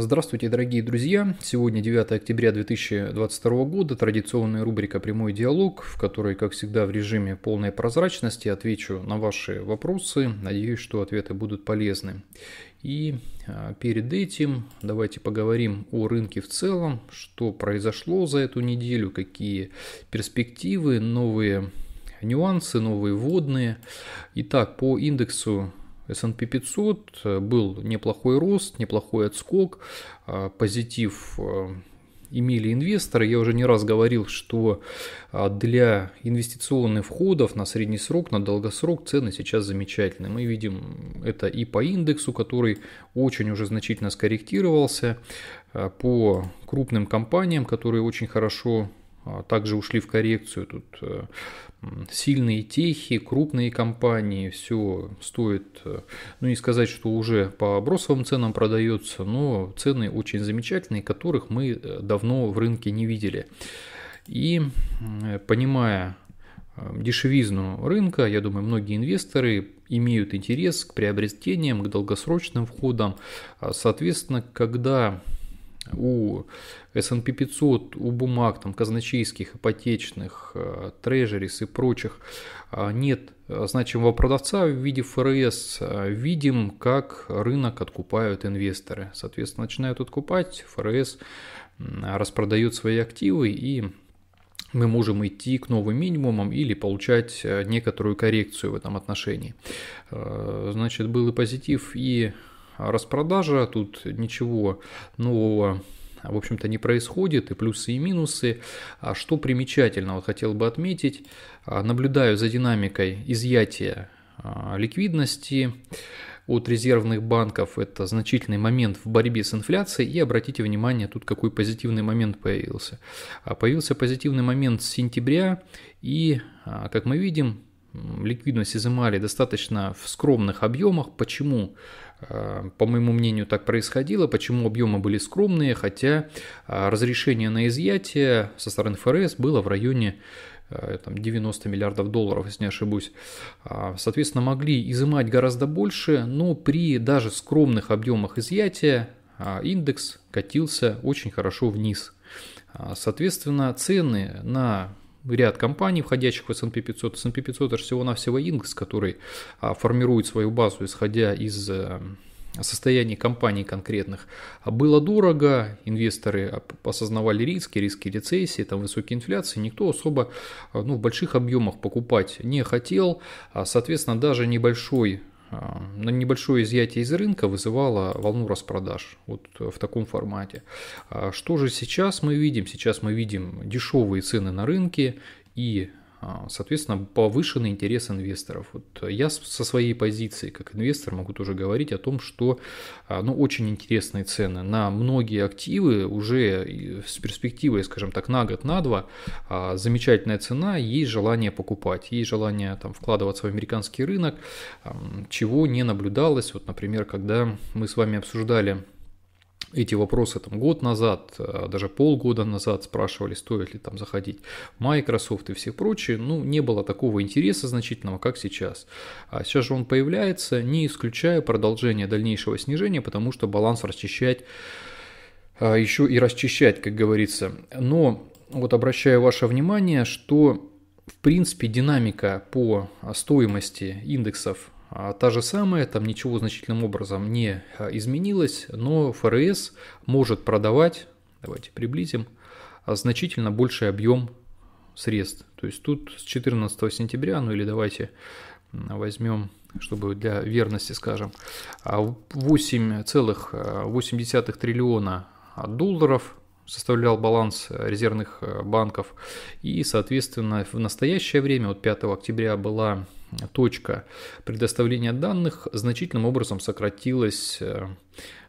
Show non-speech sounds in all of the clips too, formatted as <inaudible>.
Здравствуйте, дорогие друзья! Сегодня 9 октября 2022 года, традиционная рубрика «Прямой диалог», в которой, как всегда, в режиме полной прозрачности отвечу на ваши вопросы. Надеюсь, что ответы будут полезны. И а, перед этим давайте поговорим о рынке в целом, что произошло за эту неделю, какие перспективы, новые нюансы, новые вводные. Итак, по индексу S&P 500 э, был неплохой рост, неплохой отскок, э, позитив э, имели инвесторы. Я уже не раз говорил, что для инвестиционных входов на средний срок, на долгосрок цены сейчас замечательные. Мы видим это и по индексу, который очень уже значительно скорректировался, по крупным компаниям, которые очень хорошо а также ушли в коррекцию тут э, сильные техи, крупные компании, все стоит, э, ну не сказать, что уже по бросовым ценам продается, но цены очень замечательные, которых мы э, давно в рынке не видели. И понимая дешевизну рынка, я думаю, многие инвесторы имеют интерес к приобретениям, к долгосрочным входам. А, соответственно, когда у S&P 500 у бумаг там, казначейских, ипотечных, э, трежерис и прочих э, нет э, значимого продавца в виде ФРС, видим, как рынок откупают инвесторы. Соответственно, начинают откупать, ФРС распродает свои активы и мы можем идти к новым минимумам или получать некоторую коррекцию в этом отношении. Значит, был и позитив, и распродажа, тут ничего нового в общем-то, не происходит, и плюсы, и минусы. А что примечательно, вот хотел бы отметить, а, наблюдаю за динамикой изъятия а, ликвидности от резервных банков. Это значительный момент в борьбе с инфляцией. И обратите внимание, тут какой позитивный момент появился. А, появился позитивный момент с сентября. И, как мы видим, ликвидность изымали достаточно в скромных объемах. Почему? Почему? Э, по моему мнению, так происходило. Почему объемы были скромные, хотя э, разрешение на изъятие со стороны ФРС было в районе э, там, 90 миллиардов долларов, если не ошибусь. А, соответственно, могли изымать гораздо больше, но при даже скромных объемах изъятия а, индекс катился очень хорошо вниз. А, соответственно, цены на ряд компаний, входящих в S&P 500. S&P 500 – это всего-навсего индекс, который а, формирует свою базу, исходя из э, состоянии компаний конкретных. Было дорого, инвесторы осознавали риски, риски рецессии, там высокие инфляции, никто особо а, ну, в больших объемах покупать не хотел. А, соответственно, даже небольшой на небольшое изъятие из рынка вызывало волну распродаж вот э, в таком формате. А что же сейчас мы видим? Сейчас мы видим дешевые цены на рынке и а, соответственно, повышенный интерес инвесторов. Вот я со своей позиции как инвестор могу тоже говорить о том, что а, ну, очень интересные цены на многие активы уже с перспективой, скажем так, на год, на два, а, замечательная цена, есть желание покупать, есть желание там, вкладываться в американский рынок, чего не наблюдалось. Вот, например, когда мы с вами обсуждали эти вопросы там год назад, э, даже полгода назад спрашивали, стоит ли там заходить в Microsoft и все прочее, ну, не было такого интереса значительного, как сейчас. А сейчас же он появляется, не исключая продолжение дальнейшего снижения, потому что баланс расчищать а, еще и расчищать, как говорится. Но вот обращаю ваше внимание, что в принципе динамика по а, стоимости индексов а та же самая, там ничего значительным образом не а, изменилось, но ФРС может продавать, давайте приблизим, а, значительно больший объем средств. То есть тут с 14 сентября, ну или давайте возьмем, чтобы для верности скажем, 8,8 триллиона долларов составлял баланс резервных банков. И, соответственно, в настоящее время, вот 5 октября была точка предоставления данных, значительным образом сократилось э,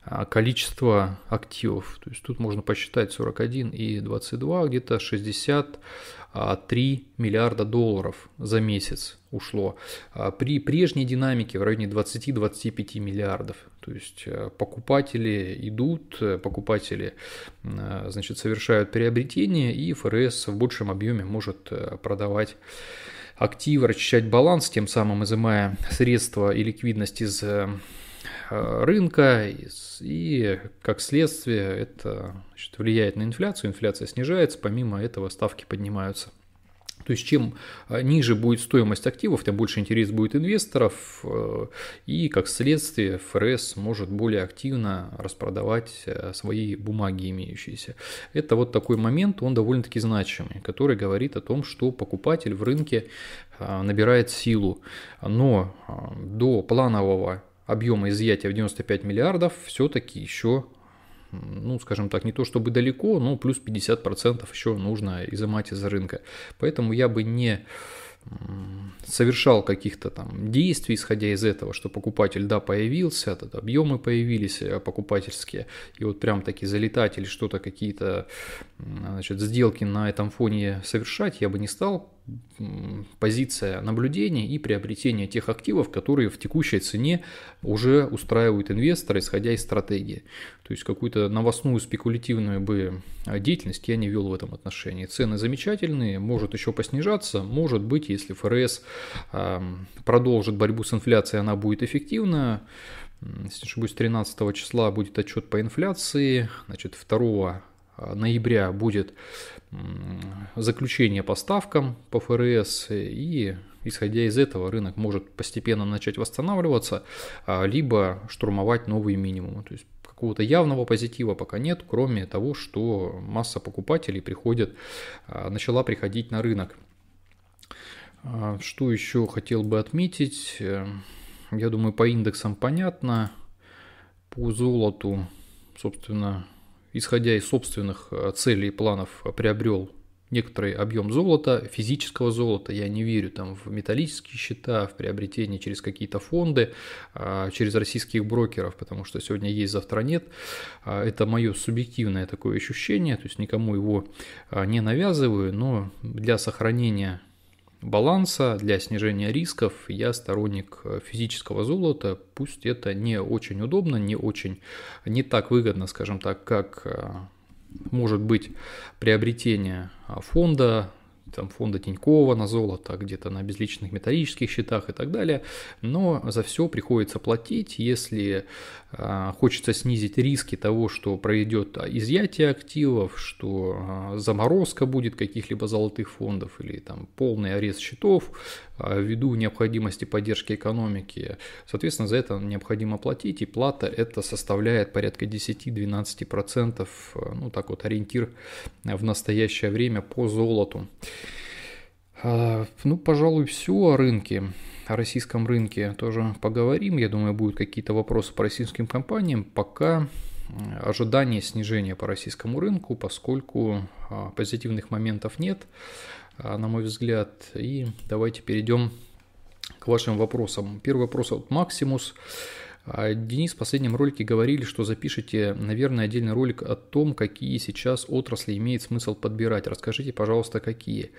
а, количество активов. То есть тут можно посчитать 41 и 22, где-то 63 а, миллиарда долларов за месяц ушло. А, при прежней динамике в районе 20-25 миллиардов. То есть э, покупатели идут, э, покупатели значит, совершают приобретение, и ФРС в большем объеме может продавать активы, расчищать баланс, тем самым изымая средства и ликвидность из э, рынка, и как следствие это значит, влияет на инфляцию, инфляция снижается, помимо этого ставки поднимаются. То есть чем а, ниже будет стоимость активов, тем больше интерес будет инвесторов, э, и как следствие ФРС может более активно распродавать э, свои бумаги имеющиеся. Это вот такой момент, он довольно-таки значимый, который говорит о том, что покупатель в рынке а, набирает силу. Но а, до планового объема изъятия в 95 миллиардов все-таки еще ну, скажем так, не то чтобы далеко, но плюс 50% еще нужно изымать из рынка. Поэтому я бы не совершал каких-то там действий, исходя из этого, что покупатель, да, появился, этот объемы появились э, покупательские, и вот прям таки залетать или что-то, какие-то значит, сделки на этом фоне совершать, я бы не стал, позиция наблюдения и приобретения тех активов, которые в текущей цене уже устраивают инвестора, исходя из стратегии. То есть какую-то новостную спекулятивную бы а, деятельность я не вел в этом отношении. Цены замечательные, может еще поснижаться, может быть, если ФРС а, продолжит борьбу с инфляцией, она будет эффективна. Если не ошибусь, 13 числа будет отчет по инфляции, значит, 2 а, ноября будет заключение по ставкам по ФРС, и исходя из этого рынок может постепенно начать восстанавливаться, а, либо штурмовать новые минимумы. То есть какого-то явного позитива пока нет, кроме того, что масса покупателей приходит, а, начала приходить на рынок. Что еще хотел бы отметить? Э, я думаю, по индексам понятно. По золоту, собственно, исходя из собственных э, целей и планов, э, приобрел некоторый объем золота, физического золота, я не верю там в металлические счета, в приобретение через какие-то фонды, а, через российских брокеров, потому что сегодня есть, завтра нет. А, это мое субъективное такое ощущение, то есть никому его а, не навязываю, но для сохранения баланса, для снижения рисков я сторонник э, физического золота, пусть это не очень удобно, не очень, не так выгодно, скажем так, как э, может быть приобретение а, фонда там, фонда Тинькова на золото, где-то на безличных металлических счетах и так далее. Но за все приходится платить. Если а, хочется снизить риски того, что пройдет изъятие активов, что а, заморозка будет каких-либо золотых фондов или там полный арест счетов, а, ввиду необходимости поддержки экономики. Соответственно, за это необходимо платить, и плата это составляет порядка 10-12%, э, ну так вот ориентир в настоящее время по золоту. А, ну, пожалуй, все о рынке, о российском рынке тоже поговорим. Я думаю, будут какие-то вопросы по российским компаниям. Пока ожидание снижения по российскому рынку, поскольку а, позитивных моментов нет. А, на мой взгляд. И давайте перейдем к вашим вопросам. Первый вопрос от Максимус. А, Денис, в последнем ролике говорили, что запишите, наверное, отдельный ролик о том, какие сейчас отрасли имеет смысл подбирать. Расскажите, пожалуйста, какие.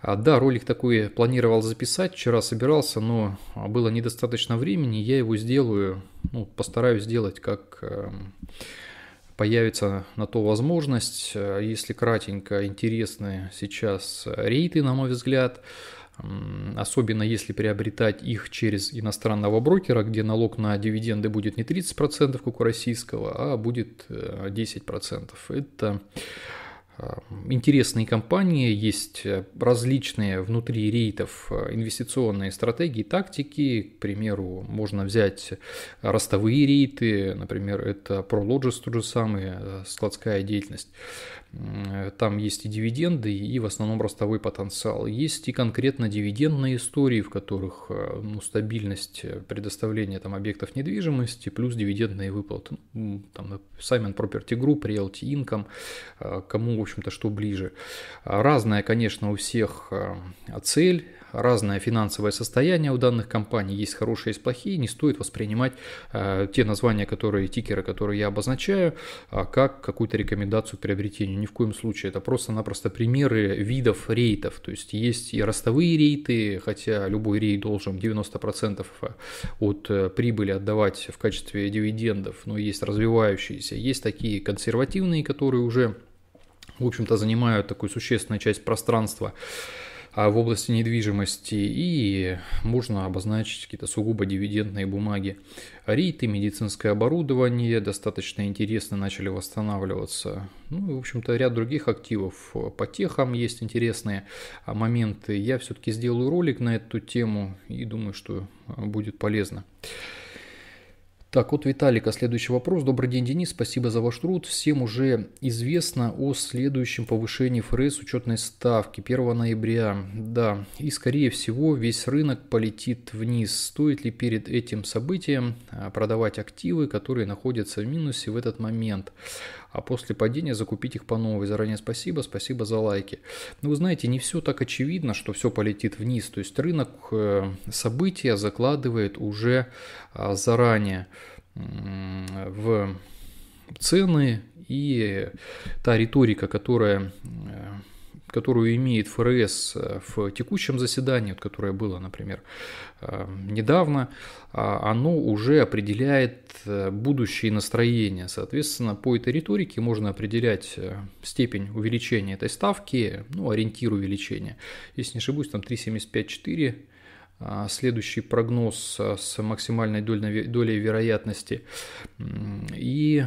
А, да, ролик такой планировал записать, вчера собирался, но было недостаточно времени, я его сделаю, ну, постараюсь сделать как эм, появится на то возможность. Э, если кратенько, интересны сейчас э, рейты, на мой взгляд, особенно если приобретать их через иностранного брокера, где налог на дивиденды будет не 30%, как у российского, а будет 10%. Э, Это Эм, интересные компании, есть э, различные внутри рейтов э, инвестиционные стратегии, тактики. К примеру, можно взять ростовые рейты, например, это ProLogis, то же самое, э, складская деятельность. Э, там есть и дивиденды, и в основном ростовой потенциал. Есть и конкретно дивидендные истории, в которых э, ну, стабильность э, предоставления там, объектов недвижимости плюс дивидендные выплаты. Ну, там, Simon Property Group, Realty Income, кому, в общем-то, что ближе. Разная, конечно, у всех цель, разное финансовое состояние у данных компаний, есть хорошие, есть плохие, не стоит воспринимать э, те названия, которые, тикеры, которые я обозначаю, а как какую-то рекомендацию к приобретению. Ни в коем случае, это просто-напросто примеры видов рейтов, то есть есть и ростовые рейты, хотя любой рейт должен 90% э, от э, прибыли отдавать в качестве дивидендов, но есть развивающиеся, есть такие консервативные, которые уже в общем-то, занимают такую существенную часть пространства. А в области недвижимости, и можно обозначить какие-то сугубо дивидендные бумаги. Риты, медицинское оборудование достаточно интересно начали восстанавливаться. Ну, в общем-то, ряд других активов по техам есть интересные моменты. Я все-таки сделаю ролик на эту тему и думаю, что будет полезно. Так, от Виталика следующий вопрос. Добрый день, Денис, спасибо за ваш труд. Всем уже известно о следующем повышении ФРС учетной ставки 1 ноября. Да, и скорее всего весь рынок полетит вниз. Стоит ли перед этим событием а, продавать активы, которые находятся в минусе в этот момент? а после падения закупить их по новой. Заранее спасибо, спасибо за лайки. Но ну, вы знаете, не все так очевидно, что все полетит вниз. То есть рынок э, события закладывает уже а, заранее в цены и та риторика, которая э, которую имеет ФРС э, в текущем заседании, которое было, например, э, недавно, а, оно уже определяет э, будущие настроения. Соответственно, по этой риторике можно определять степень увеличения этой ставки, ну, ориентир увеличения. Если не ошибусь, там 3,75-4 а, следующий прогноз с максимальной долей вероятности. И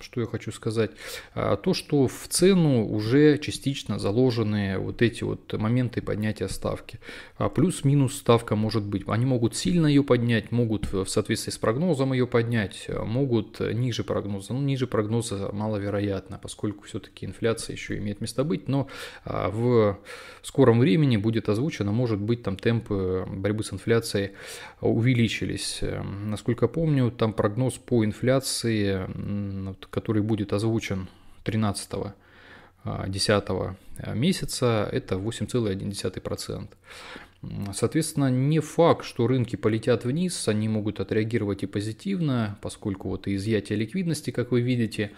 что я хочу сказать, а, то, что в цену уже частично заложены вот эти вот моменты поднятия ставки. А плюс-минус ставка может быть. Они могут сильно ее поднять, могут в соответствии с прогнозом ее поднять, а могут ниже прогноза. Ну, ниже прогноза маловероятно, поскольку все-таки инфляция еще имеет место быть, но в скором времени будет озвучено, может быть, там темпы борьбы с инфляцией увеличились. Эм, насколько помню, там прогноз по инфляции который будет озвучен 13 10 а, а, месяца, это 8,1%. Соответственно, не факт, что рынки полетят вниз, они могут отреагировать и позитивно, поскольку вот изъятие ликвидности, как вы видите,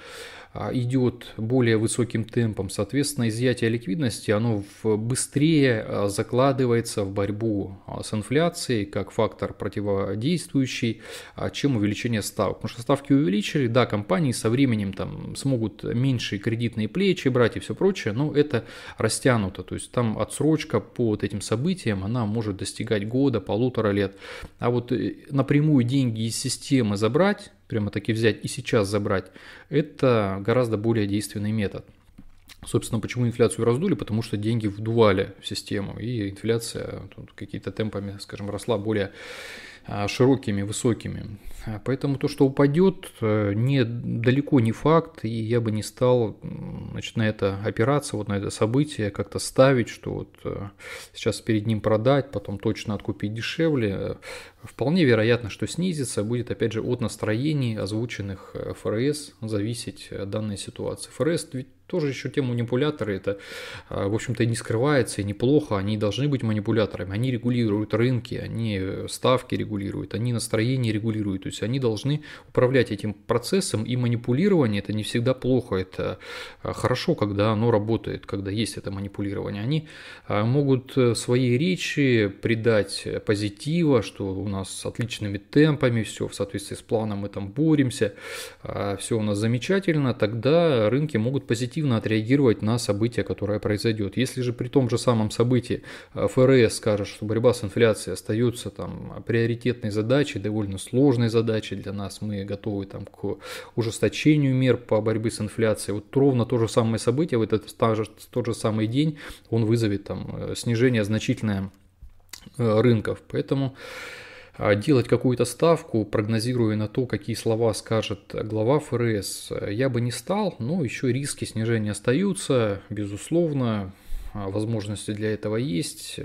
а, идет более высоким темпом. Соответственно, изъятие ликвидности, оно быстрее а, закладывается в борьбу а, с инфляцией как фактор противодействующий, чем увеличение ставок. Потому что ставки увеличили, да, компании со временем там смогут меньше кредитные плечи брать и все прочее, но это растянуто. То есть там отсрочка по вот этим событиям, она может достигать года, полутора лет. А вот э, напрямую деньги из системы забрать, прямо таки взять и сейчас забрать, это гораздо более действенный метод. Собственно, почему инфляцию раздули? Потому что деньги вдували в систему, и инфляция какие то темпами, скажем, росла более а, широкими, высокими. А, поэтому то, что упадет, э, не, далеко не факт, и я бы не стал значит, на это опираться, вот на это событие, как-то ставить, что вот э, сейчас перед ним продать, потом точно откупить дешевле. Вполне вероятно, что снизится, будет опять же от настроений, озвученных э, ФРС, зависеть данной ситуации. ФРС ведь тоже еще те манипуляторы, это, а, в общем-то, не скрывается, и неплохо, они должны быть манипуляторами, они регулируют рынки, они э, ставки регулируют, они настроение регулируют, то есть они должны управлять этим процессом, и манипулирование это не всегда плохо, это а, хорошо, когда оно работает, когда есть это манипулирование. Они а, могут э, своей речи придать позитива, что у нас с отличными темпами, все в соответствии с планом мы там боремся, все у нас замечательно, тогда рынки могут позитивно позитивно отреагировать на событие, которое произойдет. Если же при том же самом событии э, ФРС скажет, что борьба с инфляцией остается там приоритетной задачей, довольно сложной задачей для нас, мы готовы там к ужесточению мер по борьбе с инфляцией, вот ровно то же самое событие в этот тот же самый день он вызовет там э, снижение значительное э, рынков. Поэтому а, делать какую-то ставку, прогнозируя на то, какие слова скажет глава ФРС, я бы не стал, но еще риски снижения остаются, безусловно, а, возможности для этого есть.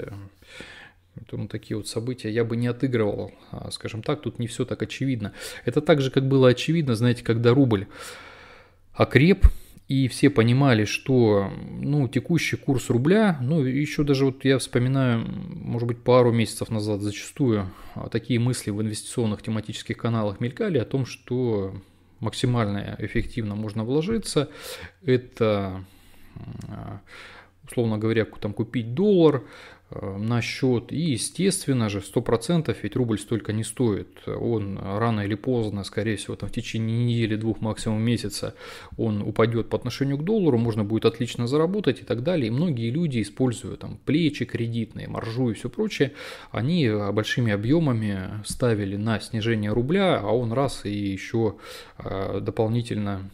Поэтому такие вот события я бы не отыгрывал, а, скажем так, тут не все так очевидно. Это так же, как было очевидно, знаете, когда рубль окреп, и все понимали, что ну, текущий курс рубля, ну, еще даже вот я вспоминаю, может быть, пару месяцев назад зачастую а, такие мысли в инвестиционных тематических каналах мелькали о том, что максимально эффективно можно вложиться, это а, условно говоря, там купить доллар, Э, на счет. И, естественно же, 100% ведь рубль столько не стоит. Он рано или поздно, скорее всего, там, в течение недели, двух, максимум месяца, он упадет по отношению к доллару, можно будет отлично заработать и так далее. И многие люди, используя там плечи кредитные, маржу и все прочее, они э, большими объемами ставили на снижение рубля, а он раз и еще э, дополнительно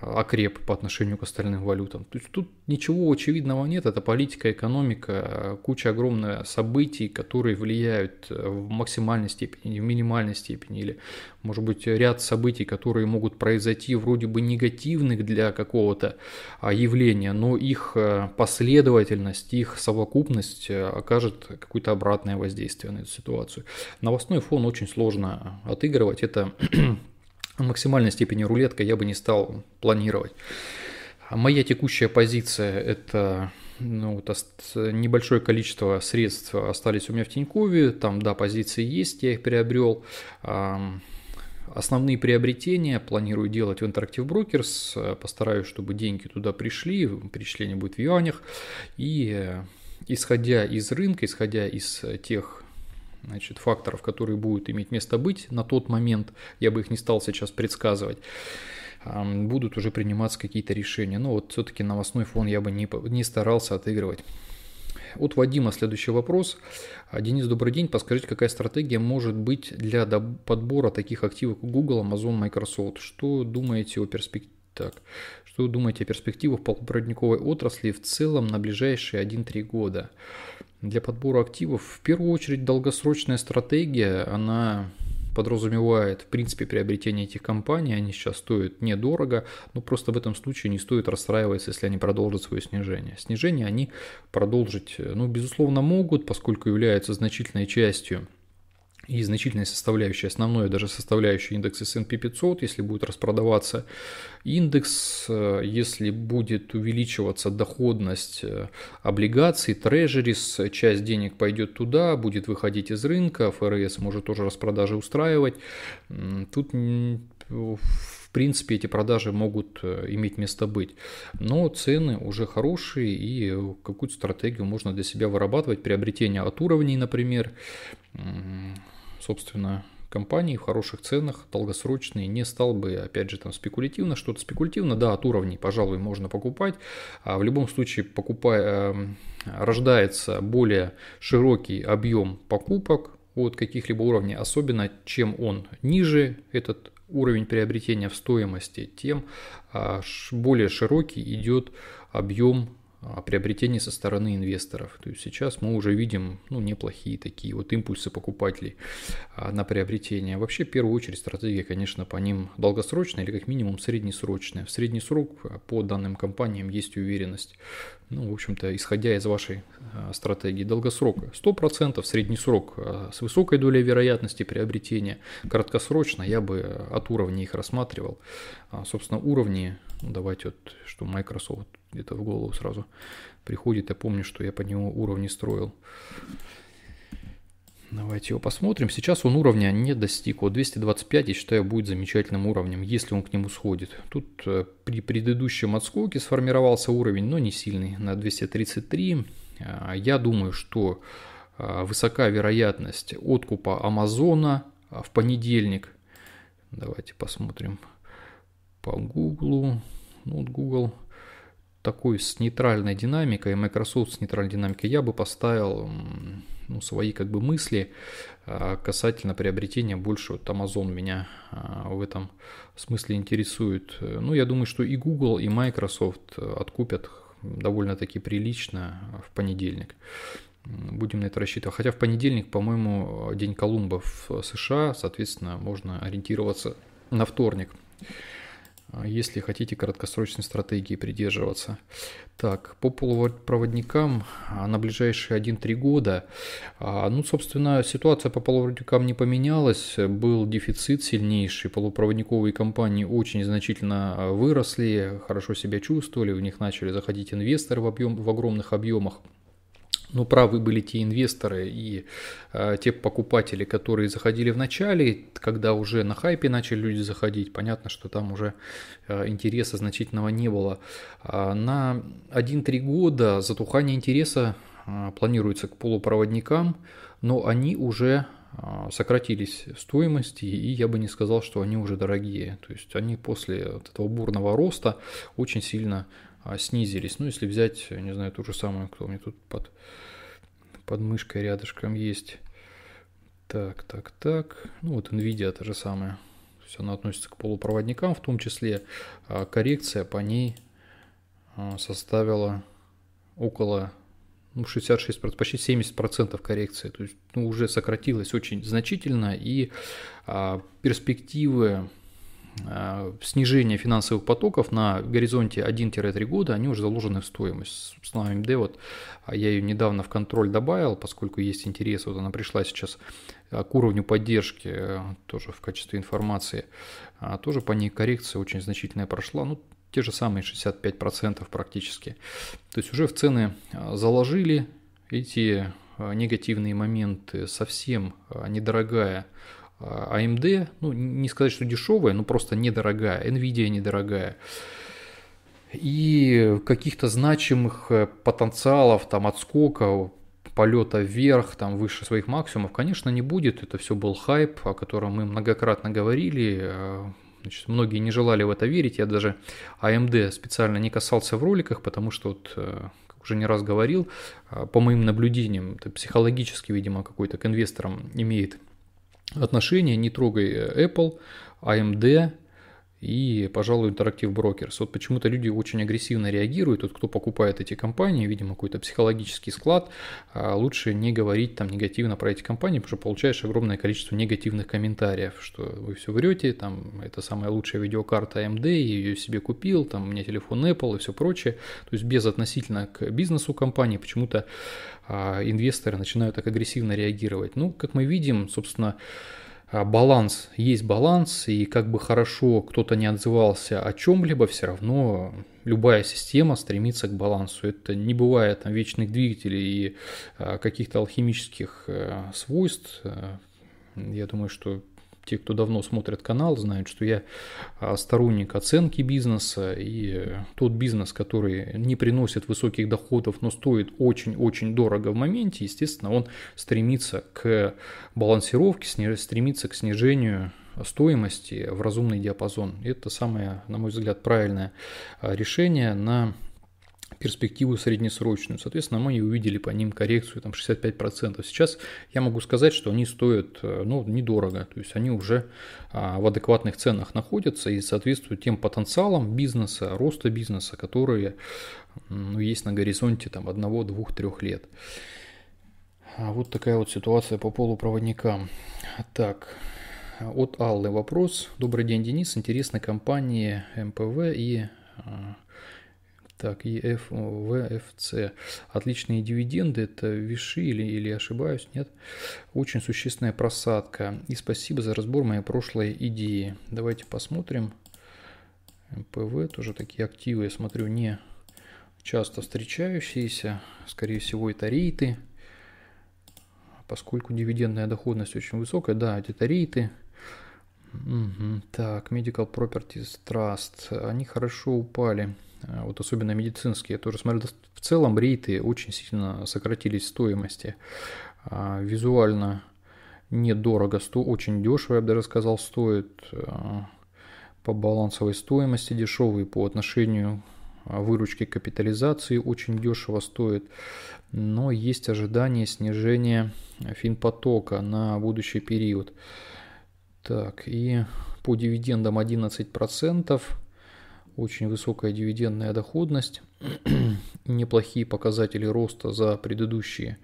окреп по отношению к остальным валютам. То есть тут ничего очевидного нет, это политика, экономика, куча огромных событий, которые влияют э, в максимальной степени, в минимальной степени, или, может быть, ряд событий, которые могут произойти вроде бы негативных для какого-то а, явления, но их э, последовательность, их совокупность э, окажет какое-то обратное воздействие на эту ситуацию. Новостной фон очень сложно отыгрывать, это максимальной степени рулетка я бы не стал планировать. А моя текущая позиция – это ну, вот небольшое количество средств остались у меня в Тинькове, там, да, позиции есть, я их приобрел. Основные приобретения планирую делать в Interactive Brokers, постараюсь, чтобы деньги туда пришли, перечисление будет в юанях, и э, исходя из рынка, исходя из тех значит, факторов, которые будут иметь место быть на тот момент, я бы их не стал сейчас предсказывать, будут уже приниматься какие-то решения. Но вот все-таки новостной фон я бы не, не старался отыгрывать. От Вадима следующий вопрос. А, Денис, добрый день. Подскажите, какая стратегия может быть для подбора таких активов Google, Amazon, Microsoft? Что думаете о перспективах? Так, что думаете о перспективах полупроводниковой отрасли в целом на ближайшие 1-3 года? для подбора активов. В первую очередь долгосрочная стратегия, она подразумевает, в принципе, приобретение этих компаний. Они сейчас стоят недорого, но просто в этом случае не стоит расстраиваться, если они продолжат свое снижение. Снижение они продолжить, э, ну, безусловно, могут, поскольку являются значительной частью и значительная составляющая, основной даже составляющая индекс S&P 500, если будет распродаваться индекс, э, если будет увеличиваться доходность э, облигаций, трежерис, часть денег пойдет туда, будет выходить из рынка, ФРС может тоже распродажи устраивать. Тут в принципе эти продажи могут э, иметь место быть. Но цены уже хорошие и какую-то стратегию можно для себя вырабатывать. Приобретение от уровней, например, собственно, компании в хороших ценах, долгосрочные, не стал бы, опять же, там спекулятивно, что-то спекулятивно, да, от уровней, пожалуй, можно покупать, а в любом случае покупая, эм, рождается более широкий объем покупок от каких-либо уровней, особенно чем он ниже, этот уровень приобретения в стоимости, тем а, более широкий идет объем а, приобретений со стороны инвесторов. То есть сейчас мы уже видим ну, неплохие такие вот импульсы покупателей а, на приобретение. Вообще, в первую очередь, стратегия, конечно, по ним долгосрочная или как минимум среднесрочная. В средний срок а, по данным компаниям есть уверенность. Ну, в общем-то, исходя из вашей стратегии долгосрока, 100% средний срок с высокой долей вероятности приобретения. Краткосрочно я бы от уровней их рассматривал. Собственно, уровни, ну, давайте вот, что Microsoft где-то в голову сразу приходит. Я помню, что я по нему уровни строил. Давайте его посмотрим. Сейчас он уровня не достиг. Вот 225, я считаю, будет замечательным уровнем, если он к нему сходит. Тут э, при предыдущем отскоке сформировался уровень, но не сильный, на 233. А, я думаю, что а, высока вероятность откупа Амазона а, в понедельник. Давайте посмотрим по Гуглу. Ну, вот Google такой с нейтральной динамикой, Microsoft с нейтральной динамикой, я бы поставил ну, свои как бы мысли а, касательно приобретения больше. Вот Amazon меня а, в этом смысле интересует. Ну, я думаю, что и Google, и Microsoft э, откупят довольно-таки прилично а, в понедельник. Будем на это рассчитывать. Хотя в понедельник, по-моему, день Колумба в э, США, соответственно, можно ориентироваться на вторник. А если хотите краткосрочной стратегии придерживаться. Так, по полупроводникам а на ближайшие 1-3 года, а, ну, собственно, ситуация по полупроводникам не поменялась, был дефицит сильнейший, полупроводниковые компании очень значительно выросли, хорошо себя чувствовали, в них начали заходить инвесторы в, объем, в огромных объемах. Но ну, правы были те инвесторы и э, те покупатели, которые заходили в начале, когда уже на хайпе начали люди заходить, понятно, что там уже э, интереса значительного не было. А на 1-3 года затухание интереса э, планируется к полупроводникам, но они уже сократились в стоимости, и я бы не сказал, что они уже дорогие. То есть они после вот этого бурного роста очень сильно а снизились. Ну, если взять, не знаю, ту же самую, кто у меня тут под, под мышкой рядышком есть. Так, так, так. Ну, вот Nvidia та же самая. То есть она относится к полупроводникам, в том числе а коррекция по ней а, составила около ну, 66%, почти 70% коррекции. То есть ну, уже сократилась очень значительно, и а, перспективы Э, снижение финансовых потоков на горизонте 1-3 года, они уже заложены в стоимость. Собственно, AMD, вот а я ее недавно в контроль добавил, поскольку есть интерес, вот она пришла сейчас э, к уровню поддержки, э, тоже в качестве информации, а, тоже по ней коррекция очень значительная прошла, ну, те же самые 65% практически. То есть уже в цены заложили эти негативные моменты, совсем недорогая AMD, а, а ну, не сказать, что дешевая, но просто недорогая, Nvidia недорогая. И каких-то значимых э, потенциалов, там, отскока, полета вверх, там, выше своих максимумов, конечно, не будет. Это все был хайп, о котором мы многократно говорили. Э, значит, многие не желали в это верить. Я даже AMD а специально не касался в роликах, потому что вот э, уже не раз говорил, по моим наблюдениям, это психологически, видимо, какой-то к инвесторам имеет отношения, не трогай э, Apple, AMD, и, пожалуй, интерактив Brokers. Вот почему-то люди очень агрессивно реагируют, вот кто покупает эти компании, видимо, какой-то психологический склад, а лучше не говорить там негативно про эти компании, потому что получаешь огромное количество негативных комментариев, что вы все врете, там, это самая лучшая видеокарта AMD, а я ее себе купил, там, у меня телефон Apple и все прочее. То есть без относительно к бизнесу компании почему-то а, инвесторы начинают так агрессивно реагировать. Ну, как мы видим, собственно, а, баланс, есть баланс, и как бы хорошо кто-то не отзывался о чем-либо, все равно любая система стремится к балансу. Это не бывает там, вечных двигателей и а, каких-то алхимических э, свойств. Э, я думаю, что те, кто давно смотрит канал, знают, что я а, сторонник оценки бизнеса, и тот бизнес, который не приносит высоких доходов, но стоит очень-очень дорого в моменте, естественно, он стремится к балансировке, стремится к снижению стоимости в разумный диапазон. Это самое, на мой взгляд, правильное а, решение на перспективу среднесрочную. Соответственно, мы и увидели по ним коррекцию там 65%. Сейчас я могу сказать, что они стоят э, ну, недорого, то есть они уже а, в адекватных ценах находятся и соответствуют тем потенциалам бизнеса, роста бизнеса, которые ну, есть на горизонте там 1, 2, 3 лет. А вот такая вот ситуация по полупроводникам. Так, от Аллы вопрос. Добрый день, Денис. Интересны компании МПВ и а, так, EF, VFC. Отличные дивиденды, это виши или, или ошибаюсь, нет? Очень существенная просадка. И спасибо за разбор моей прошлой идеи. Давайте посмотрим. МПВ тоже такие активы, я смотрю, не часто встречающиеся. Скорее всего, это рейты. Поскольку дивидендная доходность очень высокая, да, это рейты. Угу. Так, Medical Properties Trust. Они хорошо упали. А вот особенно медицинские, я тоже смотрю, в целом рейты очень сильно сократились в стоимости, а, визуально недорого, сто, очень дешево, я бы даже сказал, стоит а, по балансовой стоимости дешевый по отношению выручки капитализации очень дешево стоит, но есть ожидание снижения финпотока на будущий период. Так, и по дивидендам 11%, очень высокая дивидендная доходность, <clears throat> неплохие показатели роста за предыдущие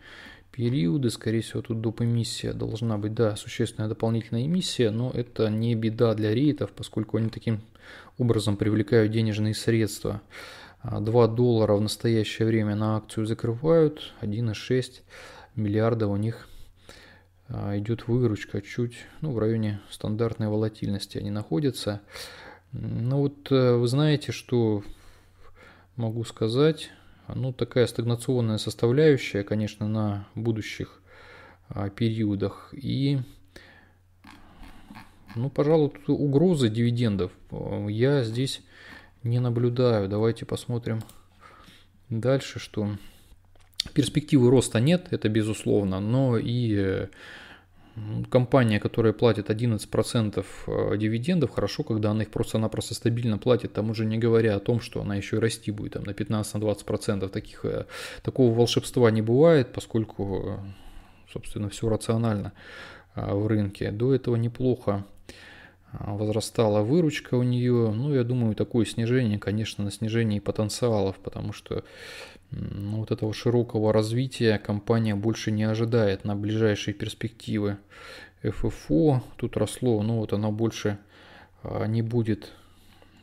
периоды. Скорее всего, тут доп. эмиссия должна быть, да, существенная дополнительная эмиссия, но это не беда для рейтов, поскольку они таким образом привлекают денежные средства. 2 а, доллара в настоящее время на акцию закрывают, 1,6 миллиарда у них а, идет выручка чуть ну, в районе стандартной волатильности они находятся. Ну вот э, вы знаете, что могу сказать. Ну такая стагнационная составляющая, конечно, на будущих а, периодах. И ну, пожалуй, тут угрозы дивидендов э, я здесь не наблюдаю. Давайте посмотрим дальше, что перспективы роста нет, это безусловно, но и э, Компания, которая платит 11% э, дивидендов, хорошо, когда она их просто-напросто стабильно платит, тому же не говоря о том, что она еще и расти будет там, на 15-20%. Таких, э, такого волшебства не бывает, поскольку, э, собственно, все рационально а, в рынке. До этого неплохо а, возрастала выручка у нее. Ну, я думаю, такое снижение, конечно, на снижение потенциалов, потому что ну, вот этого широкого развития компания больше не ожидает на ближайшие перспективы. ФФО тут росло, но ну, вот она больше а, не будет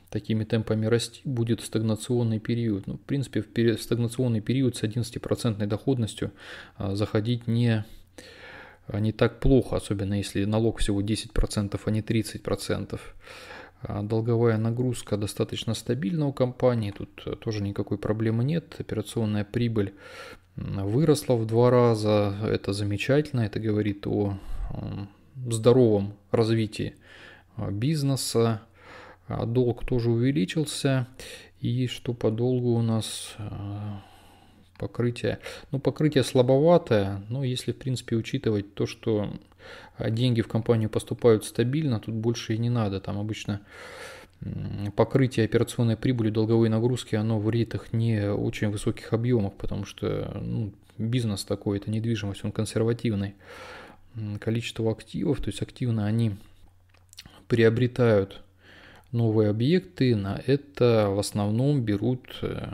такими темпами расти, будет стагнационный период. Ну, в принципе, в стагнационный период с 11% доходностью а, заходить не а не так плохо, особенно если налог всего 10%, а не 30%. А долговая нагрузка достаточно стабильна у компании, тут э, тоже никакой проблемы нет. Операционная прибыль выросла в два раза, это замечательно, это говорит о здоровом развитии а, бизнеса. Долг тоже увеличился. И что по долгу у нас покрытие. Ну, покрытие слабоватое, но если, в принципе, учитывать то, что а, деньги в компанию поступают стабильно, тут больше и не надо. Там обычно покрытие операционной прибыли долговой нагрузки, оно в рейтах не очень высоких объемов, потому что ну, бизнес такой, это недвижимость, он консервативный. Количество активов, то есть активно они приобретают новые объекты, на это в основном берут э,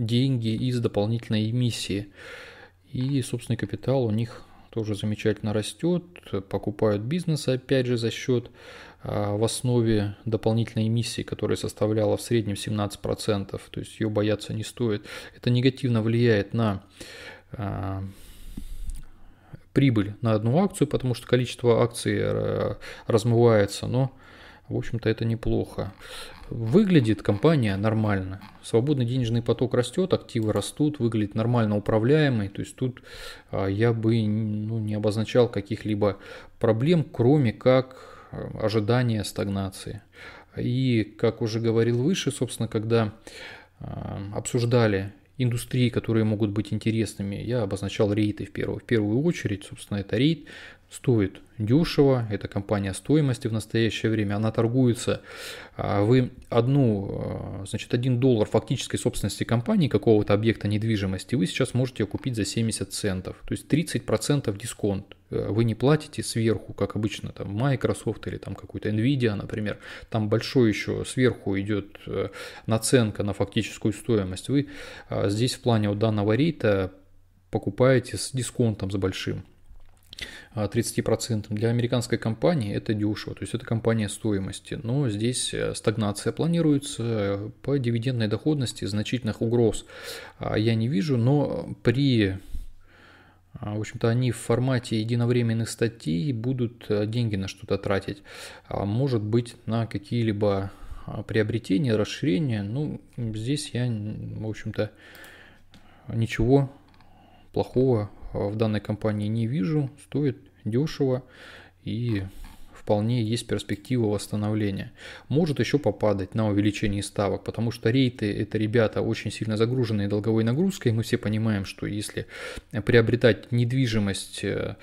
деньги из дополнительной эмиссии. И собственный капитал у них тоже замечательно растет, покупают бизнес опять же за счет а, в основе дополнительной эмиссии, которая составляла в среднем 17%, то есть ее бояться не стоит. Это негативно влияет на а, прибыль на одну акцию, потому что количество акций э, размывается, но в общем-то это неплохо. Выглядит компания нормально. Свободный денежный поток растет, активы растут, выглядит нормально управляемый. То есть тут а, я бы ну, не обозначал каких-либо проблем, кроме как э, ожидания стагнации. И, как уже говорил выше, собственно, когда а, обсуждали индустрии, которые могут быть интересными. Я обозначал рейты в первую, в первую очередь. Собственно, это рейд стоит дешево, это компания стоимости в настоящее время, она торгуется, а, вы одну, а, значит, один доллар фактической собственности компании какого-то объекта недвижимости, вы сейчас можете купить за 70 центов, то есть 30% дисконт. Э, вы не платите сверху, как обычно, там Microsoft или там какой-то Nvidia, например, там большой еще сверху идет э, наценка на фактическую стоимость. Вы а, здесь в плане у данного рейта покупаете с дисконтом, с большим. 30%. А, Для американской компании это дешево, то есть это компания стоимости. Но здесь э, стагнация планируется э, по дивидендной доходности, значительных угроз а, я не вижу, но при а, в общем-то, они в формате единовременных статей будут э, деньги на что-то тратить. Может быть, на какие-либо приобретения, расширения. Ну, здесь я, в общем-то, ничего плохого в данной компании не вижу. Стоит дешево и вполне есть перспектива восстановления. Может еще попадать на увеличение ставок, потому что рейты это ребята очень сильно загруженные долговой нагрузкой. Мы все понимаем, что если приобретать недвижимость, э,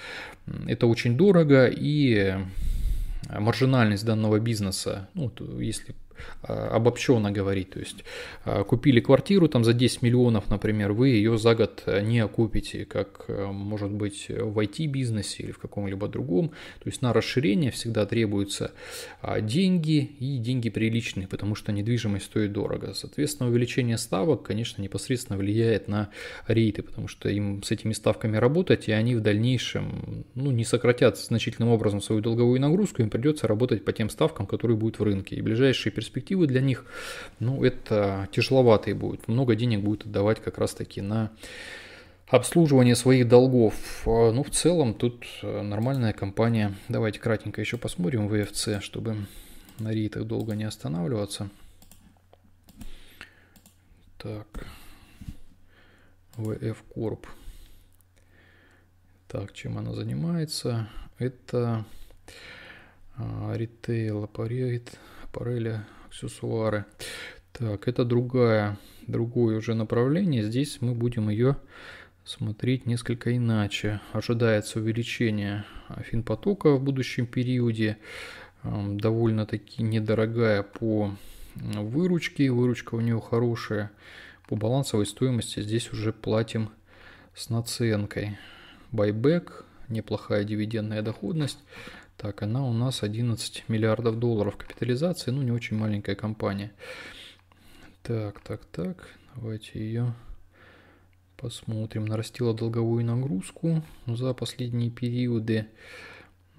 это очень дорого и маржинальность данного бизнеса, ну, если а, обобщенно говорить. То есть а, купили квартиру там за 10 миллионов, например, вы ее за год э, не окупите, как э, может быть в IT-бизнесе или в каком-либо другом. То есть на расширение всегда требуются а, деньги и деньги приличные, потому что недвижимость стоит дорого. Соответственно, увеличение ставок, конечно, непосредственно влияет на рейты, потому что им с этими ставками работать, и они в дальнейшем ну, не сократят значительным образом свою долговую нагрузку, им придется работать по тем ставкам, которые будут в рынке. И ближайшие перспективы перспективы для них, ну, это тяжеловатые будут. Много денег будет отдавать как раз-таки на обслуживание своих долгов. А, ну, в целом, тут э, нормальная компания. Давайте кратенько еще посмотрим ВФЦ, чтобы на рейтах долго не останавливаться. Так, VF Corp. Так, чем она занимается? Это а, ритейл аппарель, аппареля, аксессуары. Так, это другая, другое уже направление. Здесь мы будем ее смотреть несколько иначе. Ожидается увеличение финпотока в будущем периоде. Довольно-таки недорогая по выручке. Выручка у нее хорошая. По балансовой стоимости здесь уже платим с наценкой. Байбек, неплохая дивидендная доходность. Так, она у нас 11 миллиардов долларов капитализации, ну не очень маленькая компания. Так, так, так, давайте ее посмотрим. Нарастила долговую нагрузку за последние периоды.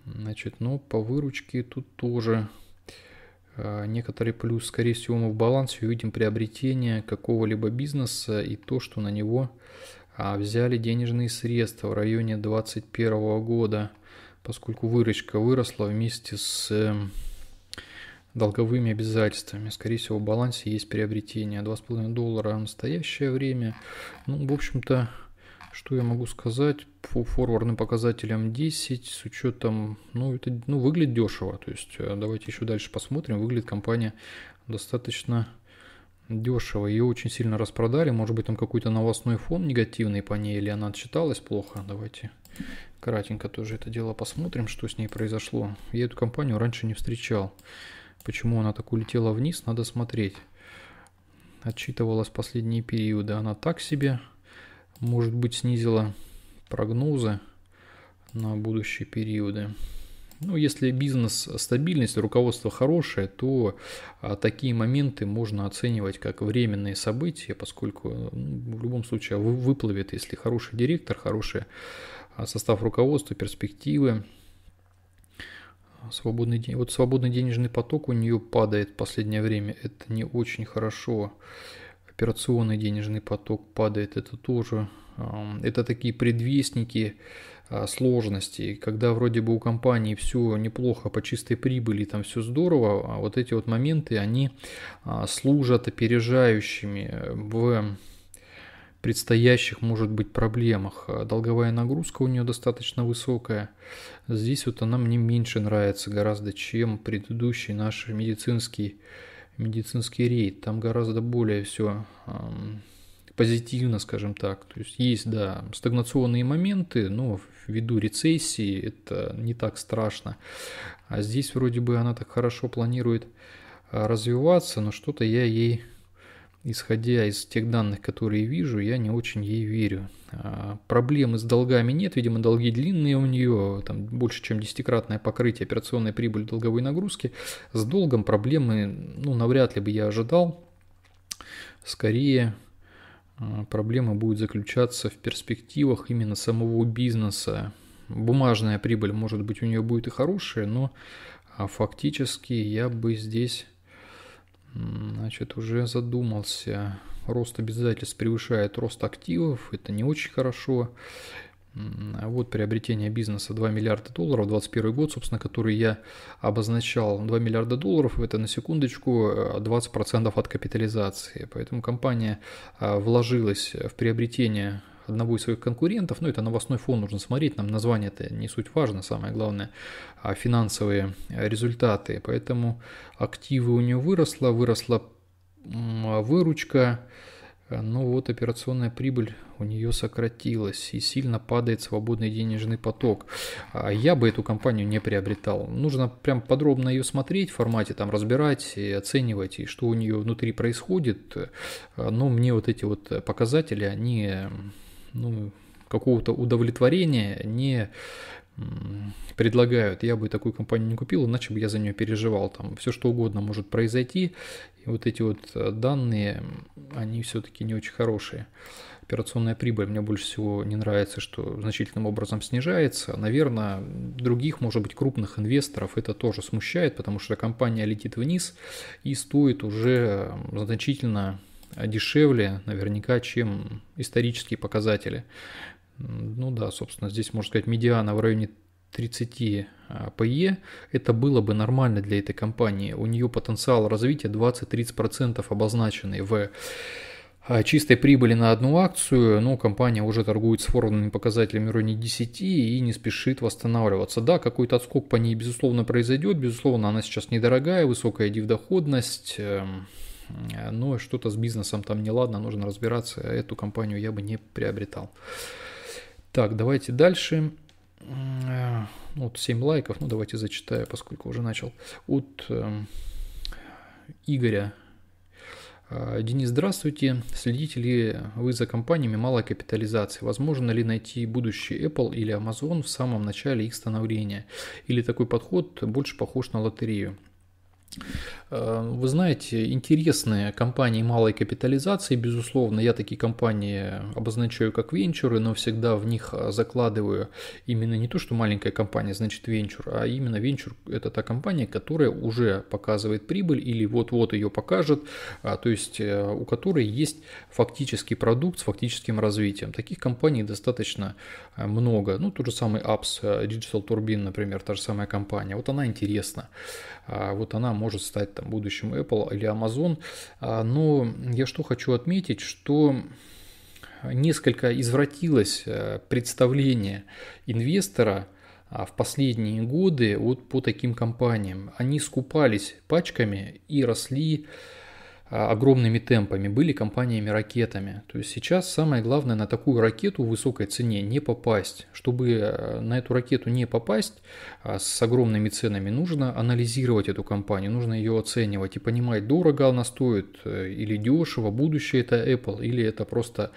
Значит, но ну, по выручке тут тоже а, некоторый плюс. Скорее всего, мы в балансе увидим приобретение какого-либо бизнеса и то, что на него а, взяли денежные средства в районе 2021 года поскольку выручка выросла вместе с эм, долговыми обязательствами. Скорее всего, в балансе есть приобретение. 2,5 доллара в настоящее время. Ну, в общем-то, что я могу сказать по форвардным показателям 10 с учетом, ну, это ну, выглядит дешево. То есть э, давайте еще дальше посмотрим. Выглядит компания достаточно дешево. Ее очень сильно распродали. Может быть, там какой-то новостной фон негативный по ней, или она отчиталась плохо. Давайте Кратенько тоже это дело посмотрим, что с ней произошло. Я эту компанию раньше не встречал. Почему она так улетела вниз, надо смотреть. Отчитывалась последние периоды. Она так себе, может быть, снизила прогнозы на будущие периоды. Ну, если бизнес стабильность, руководство хорошее, то а, такие моменты можно оценивать как временные события, поскольку ну, в любом случае а выплывет, если хороший директор, хорошее а состав руководства, перспективы, свободный день. Вот свободный денежный поток у нее падает в последнее время, это не очень хорошо. Операционный денежный поток падает, это тоже, это такие предвестники а, сложности когда вроде бы у компании все неплохо по чистой прибыли, там все здорово, а вот эти вот моменты, они а, служат опережающими в предстоящих, может быть, проблемах. А долговая нагрузка у нее достаточно высокая. Здесь вот она мне меньше нравится гораздо, чем предыдущий наш медицинский, медицинский рейд. Там гораздо более все эм, позитивно, скажем так. То есть есть, да, стагнационные моменты, но ввиду рецессии это не так страшно. А здесь вроде бы она так хорошо планирует а, развиваться, но что-то я ей исходя из тех данных, которые вижу, я не очень ей верю. А, проблемы с долгами нет, видимо, долги длинные у нее, там больше, чем десятикратное покрытие операционной прибыли долговой нагрузки. С долгом проблемы, ну, навряд ли бы я ожидал. Скорее, а, проблема будет заключаться в перспективах именно самого бизнеса. Бумажная прибыль, может быть, у нее будет и хорошая, но а, фактически я бы здесь Значит, уже задумался. Рост обязательств превышает рост активов. Это не очень хорошо. А вот приобретение бизнеса 2 миллиарда долларов, 21 год, собственно, который я обозначал. 2 миллиарда долларов – это, на секундочку, 20% э, от капитализации. Поэтому компания а, вложилась в приобретение одного из своих конкурентов, ну это новостной фон нужно смотреть, нам название это не суть важно, самое главное а финансовые результаты, поэтому активы у нее выросла, выросла выручка, но ну вот операционная прибыль у нее сократилась и сильно падает свободный денежный поток. А я бы эту компанию не приобретал. Нужно прям подробно ее смотреть в формате, там разбирать и оценивать, и что у нее внутри происходит. А, но ну, мне вот эти вот показатели, они ну, какого-то удовлетворения не предлагают. Я бы такую компанию не купил, иначе бы я за нее переживал. Там все что угодно может произойти. И вот эти вот э, данные, они все-таки не очень хорошие. Операционная прибыль мне больше всего не нравится, что значительным образом снижается. Наверное, других, может быть, крупных инвесторов это тоже смущает, потому что компания летит вниз и стоит уже значительно а дешевле наверняка, чем исторические показатели. Ну да, собственно, здесь, можно сказать, медиана в районе 30 PE, а, это было бы нормально для этой компании. У нее потенциал развития 20-30% обозначенный в а, чистой прибыли на одну акцию, но компания уже торгует с форвардными показателями в районе 10 и не спешит восстанавливаться. Да, какой-то отскок по ней, безусловно, произойдет, безусловно, она сейчас недорогая, высокая дивдоходность, эм, Э, но что-то с бизнесом там не ладно, нужно разбираться, эту компанию я бы не приобретал. Так, давайте дальше. Э, вот 7 лайков, ну давайте зачитаю, поскольку уже начал. От эм, Игоря. Э, Денис, здравствуйте. Следите ли вы за компаниями малой капитализации? Возможно ли найти будущий Apple или Amazon в самом начале их становления? Или такой подход больше похож на лотерею? Э, вы знаете, интересные компании малой капитализации, безусловно, я такие компании обозначаю как венчуры, но всегда в них а, закладываю именно не то, что маленькая компания, значит венчур, а именно венчур – это та компания, которая уже показывает прибыль или вот-вот ее покажет, а, то есть э, у которой есть фактический продукт с фактическим развитием. Таких компаний достаточно э, много. Ну, тот же самый Apps, Digital Turbine, например, та же самая компания. Вот она интересна. А, вот она может стать там, будущим Apple или Amazon. А, но я что хочу отметить, что несколько извратилось э, представление инвестора а, в последние годы вот по таким компаниям. Они скупались пачками и росли а, огромными темпами, были компаниями-ракетами. То есть сейчас самое главное на такую ракету в высокой цене не попасть. Чтобы э, на эту ракету не попасть а, с огромными ценами, нужно анализировать эту компанию, нужно ее оценивать и понимать, дорого она стоит э, или дешево, будущее это Apple или это просто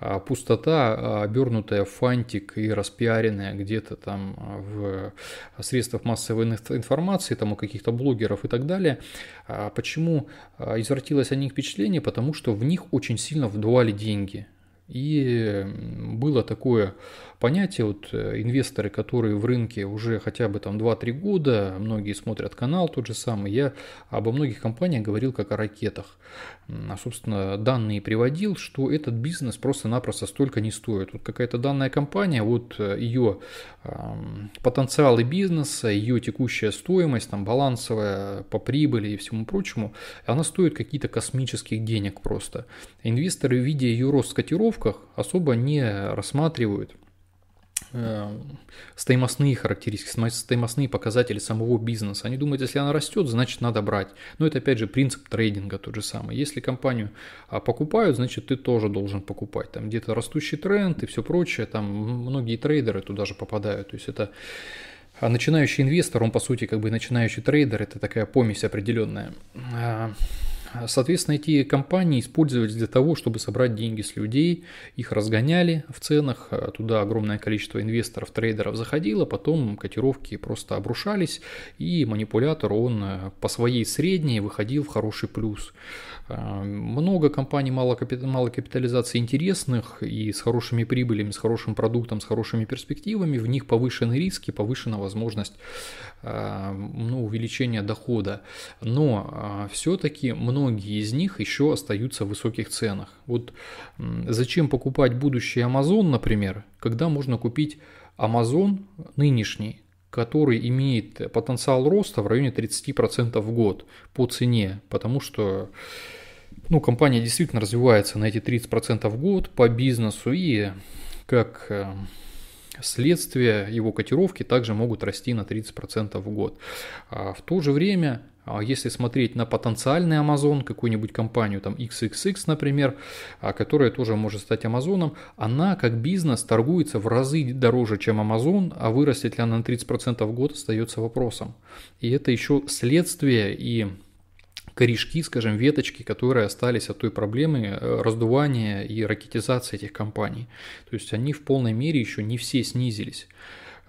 а, пустота, обернутая в фантик и распиаренная где-то там в средствах массовой информации, там у каких-то блогеров и так далее. Почему извратила сложилось о них впечатление, потому что в них очень сильно вдували деньги. И было такое понятие. Вот э, инвесторы, которые в рынке уже хотя бы там 2-3 года, многие смотрят канал тот же самый, я обо многих компаниях говорил как о ракетах. А, собственно, данные приводил, что этот бизнес просто-напросто столько не стоит. Вот какая-то данная компания, вот э, ее потенциалы бизнеса, ее текущая стоимость, там балансовая по прибыли и всему прочему, она стоит какие-то космических денег просто. Инвесторы, видя ее рост в котировках, особо не рассматривают Э, стоимостные характеристики, стоимостные показатели самого бизнеса. Они думают, если она растет, значит надо брать. Но это опять же принцип трейдинга тот же самый. Если компанию а, покупают, значит ты тоже должен покупать. Там где-то растущий тренд и все прочее. Там многие трейдеры туда же попадают. То есть это а начинающий инвестор, он по сути как бы начинающий трейдер, это такая помесь определенная. А, Соответственно, эти компании использовались для того, чтобы собрать деньги с людей, их разгоняли в ценах, а туда огромное количество инвесторов, трейдеров заходило, потом котировки просто обрушались, и манипулятор, он э, по своей средней выходил в хороший плюс. Э, много компаний малой капитализации интересных и с хорошими прибылями, с хорошим продуктом, с хорошими перспективами, в них повышены риски, повышена возможность э, ну, увеличения дохода. Но все-таки много многие из них еще остаются в высоких ценах. Вот зачем покупать будущий Amazon, например, когда можно купить Amazon нынешний, который имеет потенциал роста в районе 30% в год по цене, потому что ну, компания действительно развивается на эти 30% в год по бизнесу и как э, Следствие его котировки также могут расти на 30% в год. А в то же время а, если смотреть на потенциальный Amazon, какую-нибудь компанию, там XXX, например, а, которая тоже может стать Amazon, она как бизнес торгуется в разы дороже, чем Amazon, а вырастет ли она на 30% в год, остается вопросом. И это еще следствие и корешки, скажем, веточки, которые остались от той проблемы э, раздувания и ракетизации этих компаний. То есть они в полной мере еще не все снизились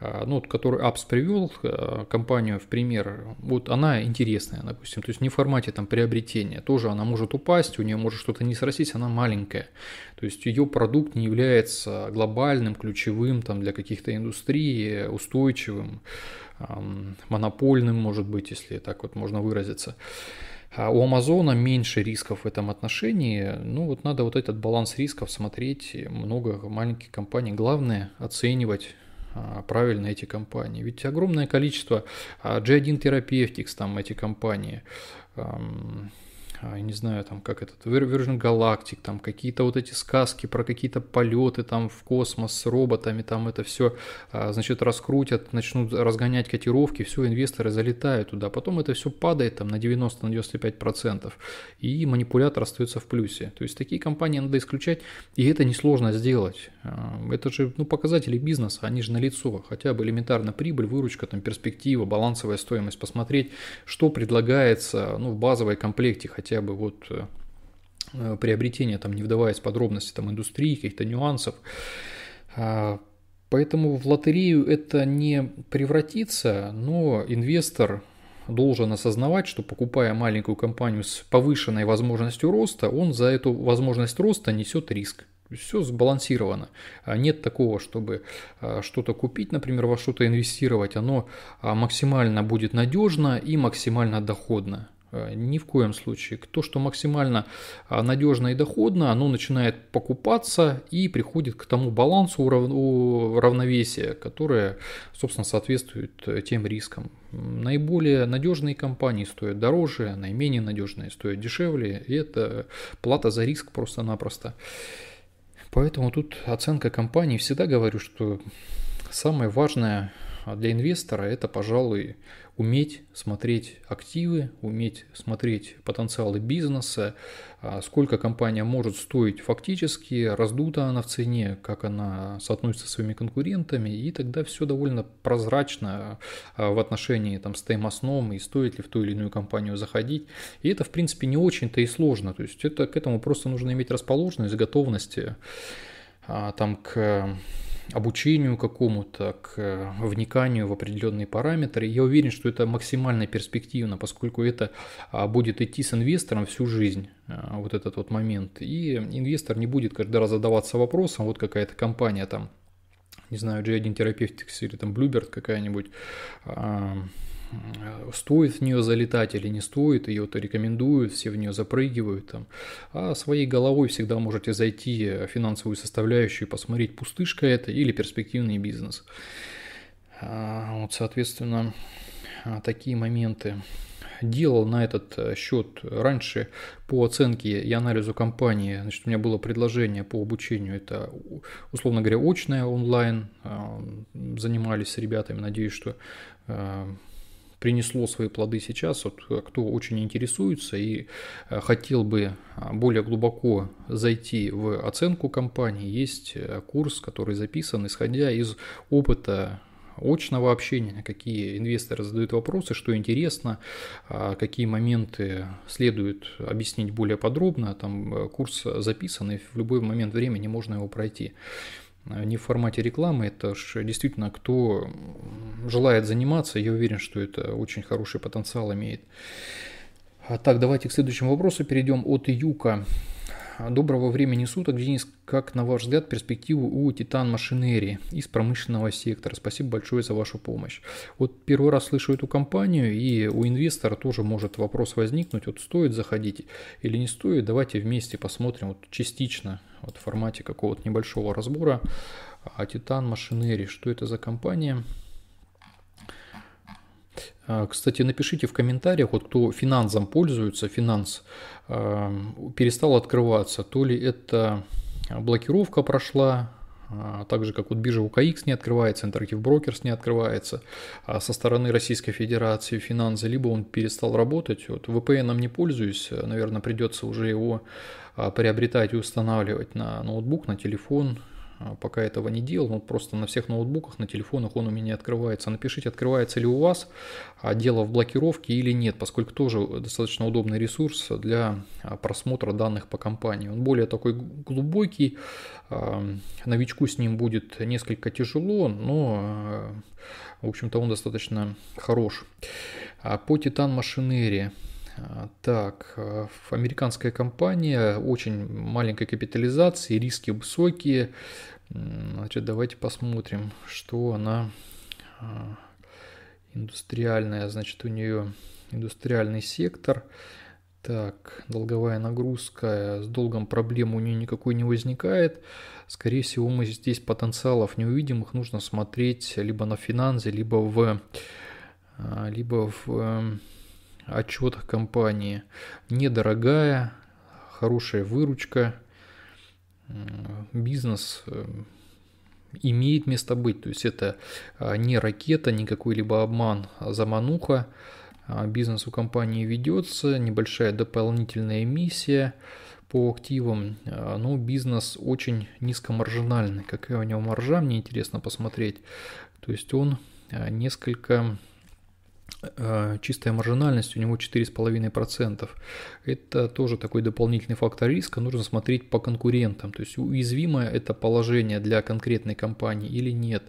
а, ну, вот, который Апс привел э, компанию в пример, вот она интересная, допустим, то есть не в формате там приобретения, тоже она может упасть, у нее может что-то не срастись, она маленькая, то есть ее продукт не является глобальным, ключевым там для каких-то индустрий, э, устойчивым, монопольным, может быть, если так вот можно выразиться. А у Амазона меньше рисков в этом отношении. Ну вот надо вот этот баланс рисков смотреть. Много маленьких компаний. Главное оценивать а, правильно эти компании. Ведь огромное количество а, G1 терапевтикс, там эти компании, я а, не знаю, там, как этот, Virgin Galactic, там, какие-то вот эти сказки про какие-то полеты там в космос с роботами, там, это все, а, значит, раскрутят, начнут разгонять котировки, все, инвесторы залетают туда, потом это все падает там на 90-95%, и манипулятор остается в плюсе. То есть такие компании надо исключать, и это несложно сделать. А, это же, ну, показатели бизнеса, они же налицо, хотя бы элементарно прибыль, выручка, там, перспектива, балансовая стоимость, посмотреть, что предлагается, ну, в базовой комплекте, хотя хотя бы вот э, приобретение там, не вдаваясь в подробности там, индустрии, каких-то нюансов. А, поэтому в лотерею это не превратится, но инвестор должен осознавать, что покупая маленькую компанию с повышенной возможностью роста, он за эту возможность роста несет риск. Все сбалансировано. А нет такого, чтобы а, что-то купить, например, во что-то инвестировать. Оно максимально будет надежно и максимально доходно. Э, ни в коем случае. То, что максимально э, надежно и доходно, оно начинает покупаться и приходит к тому балансу равновесия, которое, собственно, соответствует э, тем рискам. Наиболее надежные компании стоят дороже, наименее надежные стоят дешевле. И это плата за риск просто-напросто. Поэтому тут оценка компании, всегда говорю, что самое важное – а для инвестора это, пожалуй, уметь смотреть активы, уметь смотреть потенциалы бизнеса, а сколько компания может стоить фактически, раздута она в цене, как она соотносится со своими конкурентами, и тогда все довольно прозрачно а, в отношении там, с тайм-основом и стоит ли в ту или иную компанию заходить. И это, в принципе, не очень-то и сложно. То есть это, к этому просто нужно иметь расположенность, готовность там, к обучению какому-то, к э, вниканию в определенные параметры. Я уверен, что это максимально перспективно, поскольку это а, будет идти с инвестором всю жизнь, э, вот этот вот момент. И инвестор не будет каждый раз задаваться вопросом, вот какая-то компания там, не знаю, G1 Therapeutics или там Bluebird какая-нибудь, а, Э, стоит в нее залетать или не стоит, ее-то рекомендуют, все в нее запрыгивают там. А своей головой всегда можете зайти в э, финансовую составляющую, посмотреть, пустышка это или перспективный бизнес. А, вот, соответственно, а, такие моменты. Делал на этот э, счет раньше по оценке и анализу компании. Значит, у меня было предложение по обучению. Это, условно говоря, очное онлайн. А, занимались с ребятами. Надеюсь, что принесло свои плоды сейчас. Вот э, кто очень интересуется и э, хотел бы а, более глубоко зайти в оценку компании, есть э, курс, который записан, исходя из опыта очного общения, какие инвесторы задают вопросы, что интересно, а, какие моменты следует объяснить более подробно. Там курс записан, и в любой момент времени можно его пройти. Э, не в формате рекламы, это ж действительно, кто желает заниматься, я уверен, что это очень хороший потенциал имеет. А так, давайте к следующему вопросу перейдем от Юка доброго времени суток, Денис, как на ваш взгляд перспективы у Титан Машинерии из промышленного сектора? Спасибо большое за вашу помощь. Вот первый раз слышу эту компанию, и у инвестора тоже может вопрос возникнуть, вот стоит заходить или не стоит, давайте вместе посмотрим вот частично, вот в формате какого-то небольшого разбора, а Титан Машинерии, что это за компания? А, кстати, напишите в комментариях, вот кто финансом пользуется, финанс а, перестал открываться, то ли это блокировка прошла, а, так же как вот биржа УКХ не открывается, Interactive Brokers не открывается а со стороны Российской Федерации финансы, либо он перестал работать. Вот VPN не пользуюсь, наверное, придется уже его приобретать и устанавливать на ноутбук, на телефон, а, пока этого не делал, он просто на всех ноутбуках, на телефонах он у меня открывается. А напишите, открывается ли у вас а, дело в блокировке или нет, поскольку тоже достаточно удобный ресурс для просмотра данных по компании. Он более такой глубокий, новичку с ним будет несколько тяжело, но, в общем-то, он достаточно хорош. По Титан Машинерии а, так, а, американская компания, очень маленькой капитализации, риски высокие. Значит, давайте посмотрим, что она а, индустриальная, значит, у нее индустриальный сектор. Так, долговая нагрузка, с долгом проблем у нее никакой не возникает. Скорее всего, мы здесь потенциалов не увидим, их нужно смотреть либо на финансы, либо в, либо в эм, Отчет компании. Недорогая, хорошая выручка, бизнес э, имеет место быть. То есть это а, не ракета, не какой-либо обман, а замануха. А, бизнес у компании ведется, небольшая дополнительная миссия по активам, а, но ну, бизнес очень низкомаржинальный. Какая у него маржа, мне интересно посмотреть. То есть он несколько Э, чистая маржинальность у него 4,5%. Это тоже такой дополнительный фактор риска, нужно смотреть по конкурентам, то есть уязвимое это положение для конкретной компании или нет.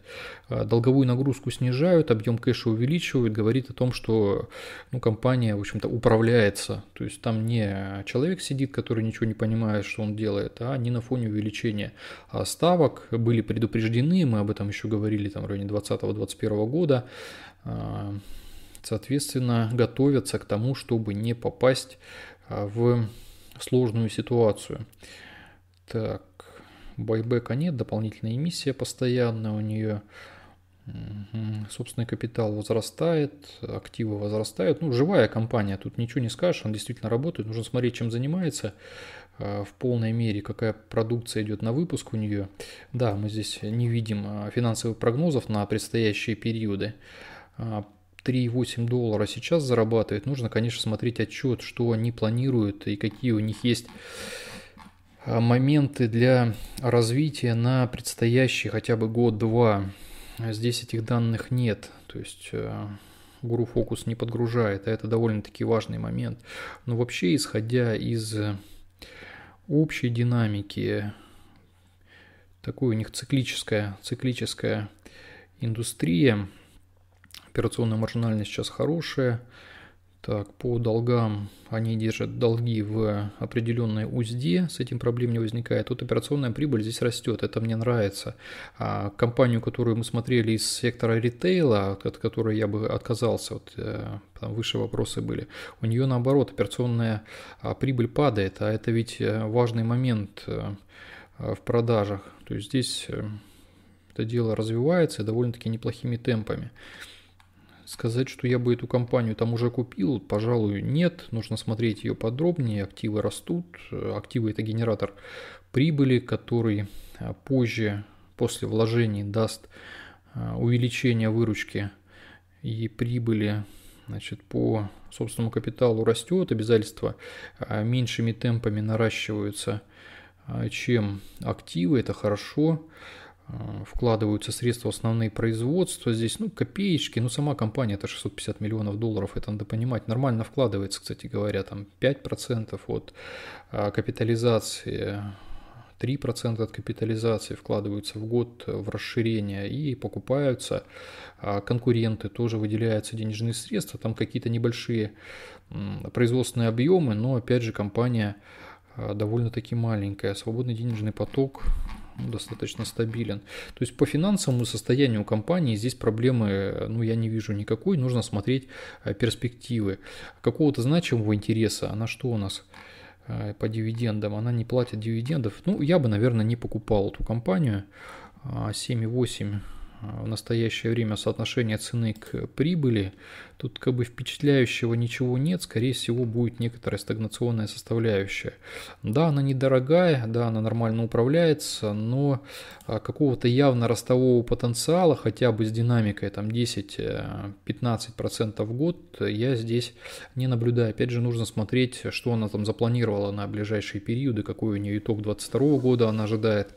Э, долговую нагрузку снижают, объем кэша увеличивают, говорит о том, что ну, компания, в общем-то, управляется, то есть там не человек сидит, который ничего не понимает, что он делает, а не на фоне увеличения а, ставок, были предупреждены, мы об этом еще говорили там в районе 2020-2021 года, э, соответственно, готовятся к тому, чтобы не попасть а, в сложную ситуацию. Так, байбека нет, дополнительная эмиссия постоянная, у нее. Собственный капитал возрастает, активы возрастают. Ну, живая компания, тут ничего не скажешь, он действительно работает. Нужно смотреть, чем занимается а, в полной мере, какая продукция идет на выпуск у нее. Да, мы здесь не видим а, финансовых прогнозов на предстоящие периоды. 3,8 доллара сейчас зарабатывает, нужно, конечно, смотреть отчет, что они планируют и какие у них есть а, моменты для развития на предстоящий хотя бы год-два. Здесь этих данных нет, то есть э, Guru Focus не подгружает, а это довольно-таки важный момент. Но вообще, исходя из общей динамики, такой у них циклическая, циклическая индустрия – Операционная маржинальность сейчас хорошая. Так, по долгам они держат долги в определенной узде, с этим проблем не возникает. Тут операционная прибыль здесь растет, это мне нравится. А компанию, которую мы смотрели из сектора ритейла, от которой я бы отказался, вот э, там выше вопросы были, у нее наоборот операционная а, прибыль падает, а это ведь э, важный момент э, а, в продажах. То есть здесь это дело развивается довольно-таки неплохими темпами. Сказать, что я бы эту компанию там уже купил, пожалуй, нет. Нужно смотреть ее подробнее. Активы растут. Активы – это генератор прибыли, который а, позже, после вложений, даст а, увеличение выручки и прибыли значит, по собственному капиталу растет, обязательства а, меньшими темпами наращиваются, чем активы, это хорошо. Хорошо. Э, вкладываются средства основные производства здесь, ну, копеечки, ну, сама компания это 650 миллионов долларов, это надо понимать, нормально вкладывается, кстати говоря, там 5% от э, капитализации 3% от капитализации вкладываются в год в расширение и покупаются. А конкуренты тоже выделяются денежные средства, там какие-то небольшие производственные объемы, но опять же компания э, довольно-таки маленькая. Свободный денежный поток достаточно стабилен. То есть по финансовому состоянию компании здесь проблемы, ну, я не вижу никакой, нужно смотреть э, перспективы. Какого-то значимого интереса, она а что у нас э, по дивидендам, она не платит дивидендов. Ну, я бы, наверное, не покупал эту компанию. 7,8 а, в настоящее время соотношение цены к прибыли, тут как бы впечатляющего ничего нет, скорее всего будет некоторая стагнационная составляющая. Да, она недорогая, да, она нормально управляется, но а, какого-то явно ростового потенциала, хотя бы с динамикой там 10-15% э, в год, я здесь не наблюдаю. Опять же, нужно смотреть, что она там запланировала на ближайшие периоды, какой у нее итог 2022 года она ожидает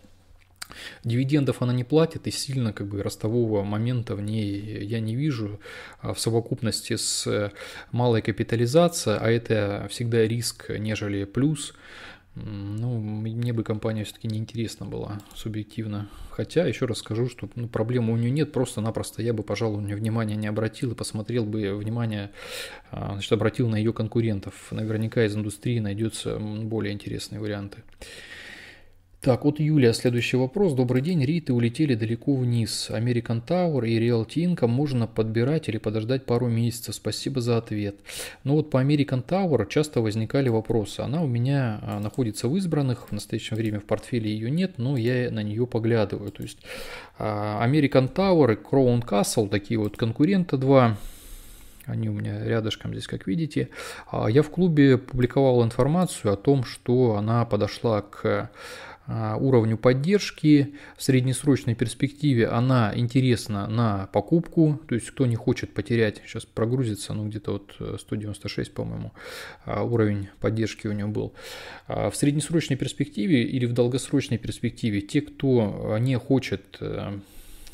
Дивидендов она не платит, и сильно как бы ростового момента в ней я не вижу. А в совокупности с э, малой капитализацией, а это всегда риск, нежели плюс, ну, мне бы компания все-таки неинтересна была субъективно. Хотя, еще раз скажу, что ну, проблемы у нее нет, просто-напросто я бы, пожалуй, на нее внимания не обратил и посмотрел бы внимание, а, значит, обратил на ее конкурентов. Наверняка из индустрии найдется более интересные варианты. Так, вот Юлия, следующий вопрос. Добрый день, Риты улетели далеко вниз. American Tower и Realty Income можно подбирать или подождать пару месяцев. Спасибо за ответ. Ну вот по American Tower часто возникали вопросы. Она у меня а, находится в избранных, в настоящее время в портфеле ее нет, но я на нее поглядываю. То есть а, American Tower и Crown Castle, такие вот конкурента два, они у меня рядышком здесь, как видите. А, я в клубе публиковал информацию о том, что она подошла к а, уровню поддержки. В среднесрочной перспективе она интересна на покупку, то есть кто не хочет потерять, сейчас прогрузится, ну где-то вот 196, э, по-моему, а, уровень поддержки у него был. А в среднесрочной перспективе или в долгосрочной перспективе те, кто э, не хочет э,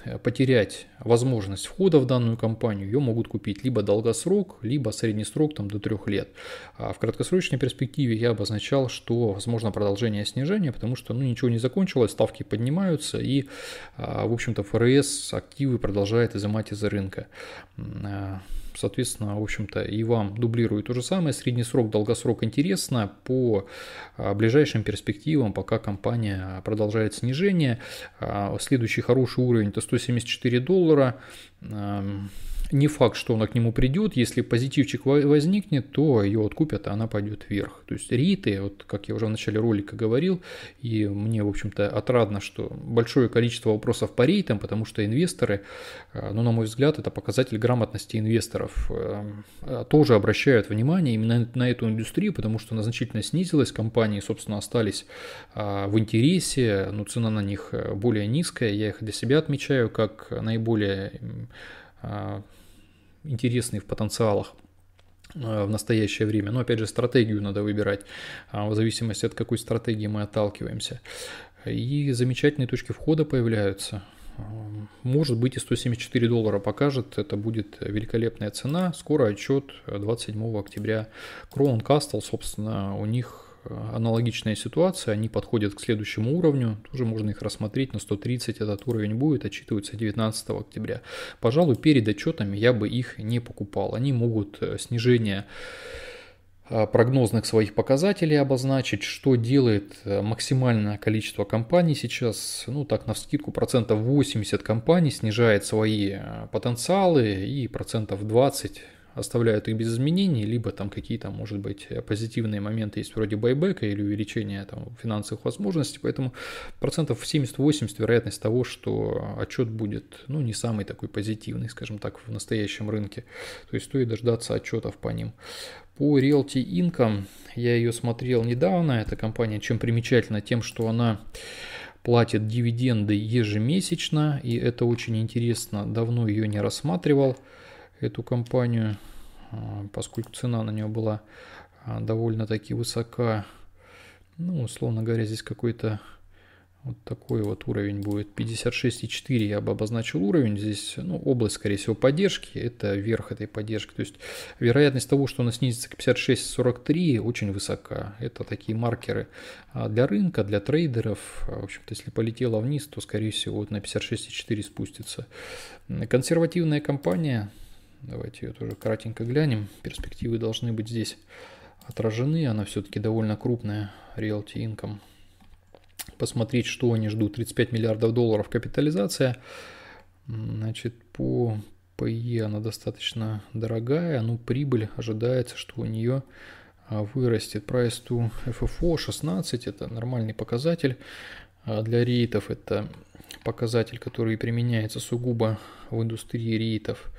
Э, потерять возможность входа в данную компанию, ее могут купить либо долгосрок, либо средний срок там, до трех лет. А в краткосрочной перспективе я обозначал, что возможно продолжение снижения, потому что ну, ничего не закончилось, ставки поднимаются и, а, в общем-то, ФРС активы продолжает изымать из рынка. А, Соответственно, в общем-то, и вам дублирует то же самое. Средний срок, долгосрок интересно по а, ближайшим перспективам, пока компания продолжает снижение. А, следующий хороший уровень – это 174 доллара. Не факт, что она к нему придет. Если позитивчик возникнет, то ее откупят, а она пойдет вверх. То есть риты, вот как я уже в начале ролика говорил, и мне, в общем-то, отрадно, что большое количество вопросов по рейтам, потому что инвесторы, э, ну, на мой взгляд, это показатель грамотности инвесторов, э, э, тоже обращают внимание именно на эту индустрию, потому что она значительно снизилась, компании, собственно, остались в интересе, но цена на них более низкая, я их для себя отмечаю как наиболее интересные в потенциалах э, в настоящее время. Но опять же, стратегию надо выбирать, а, в зависимости от какой стратегии мы отталкиваемся. И замечательные точки входа появляются. Может быть и 174 доллара покажет, это будет великолепная цена. Скоро отчет 27 э, октября. Crown Castle, собственно, у них аналогичная ситуация, они подходят к следующему уровню, тоже можно их рассмотреть, на 130 этот уровень будет, отчитывается 19 октября. Пожалуй, перед отчетами я бы их не покупал, они могут э, снижение э, прогнозных своих показателей обозначить, что делает э, максимальное количество компаний сейчас, ну так на вскидку процентов 80 компаний снижает свои потенциалы и процентов 20 оставляют их без изменений, либо там какие-то, может быть, позитивные моменты есть вроде байбека или увеличения там, финансовых возможностей, поэтому процентов 70-80 вероятность того, что отчет будет, ну, не самый такой позитивный, скажем так, в настоящем рынке, то есть стоит дождаться отчетов по ним. По Realty Income я ее смотрел недавно, эта компания чем примечательна? Тем, что она платит дивиденды ежемесячно, и это очень интересно, давно ее не рассматривал, эту компанию. А, поскольку цена на него была а, довольно-таки высока. Ну, условно говоря, здесь какой-то вот такой вот уровень будет. 56,4 я бы обозначил уровень. Здесь ну, область, скорее всего, поддержки. Это верх этой поддержки. То есть вероятность того, что она снизится к 56,43 очень высока. Это такие маркеры а, для рынка, для трейдеров. В общем-то, если полетела вниз, то, скорее всего, вот на 56,4 спустится. Консервативная компания Давайте ее тоже кратенько глянем. Перспективы должны быть здесь отражены. Она все-таки довольно крупная, Realty Income. Посмотреть, что они ждут. 35 миллиардов долларов капитализация. Значит, по PE она достаточно дорогая, но ну, прибыль ожидается, что у нее а, вырастет. Price to FFO 16, это нормальный показатель а, для рейтов, это показатель, который применяется сугубо в индустрии рейтов.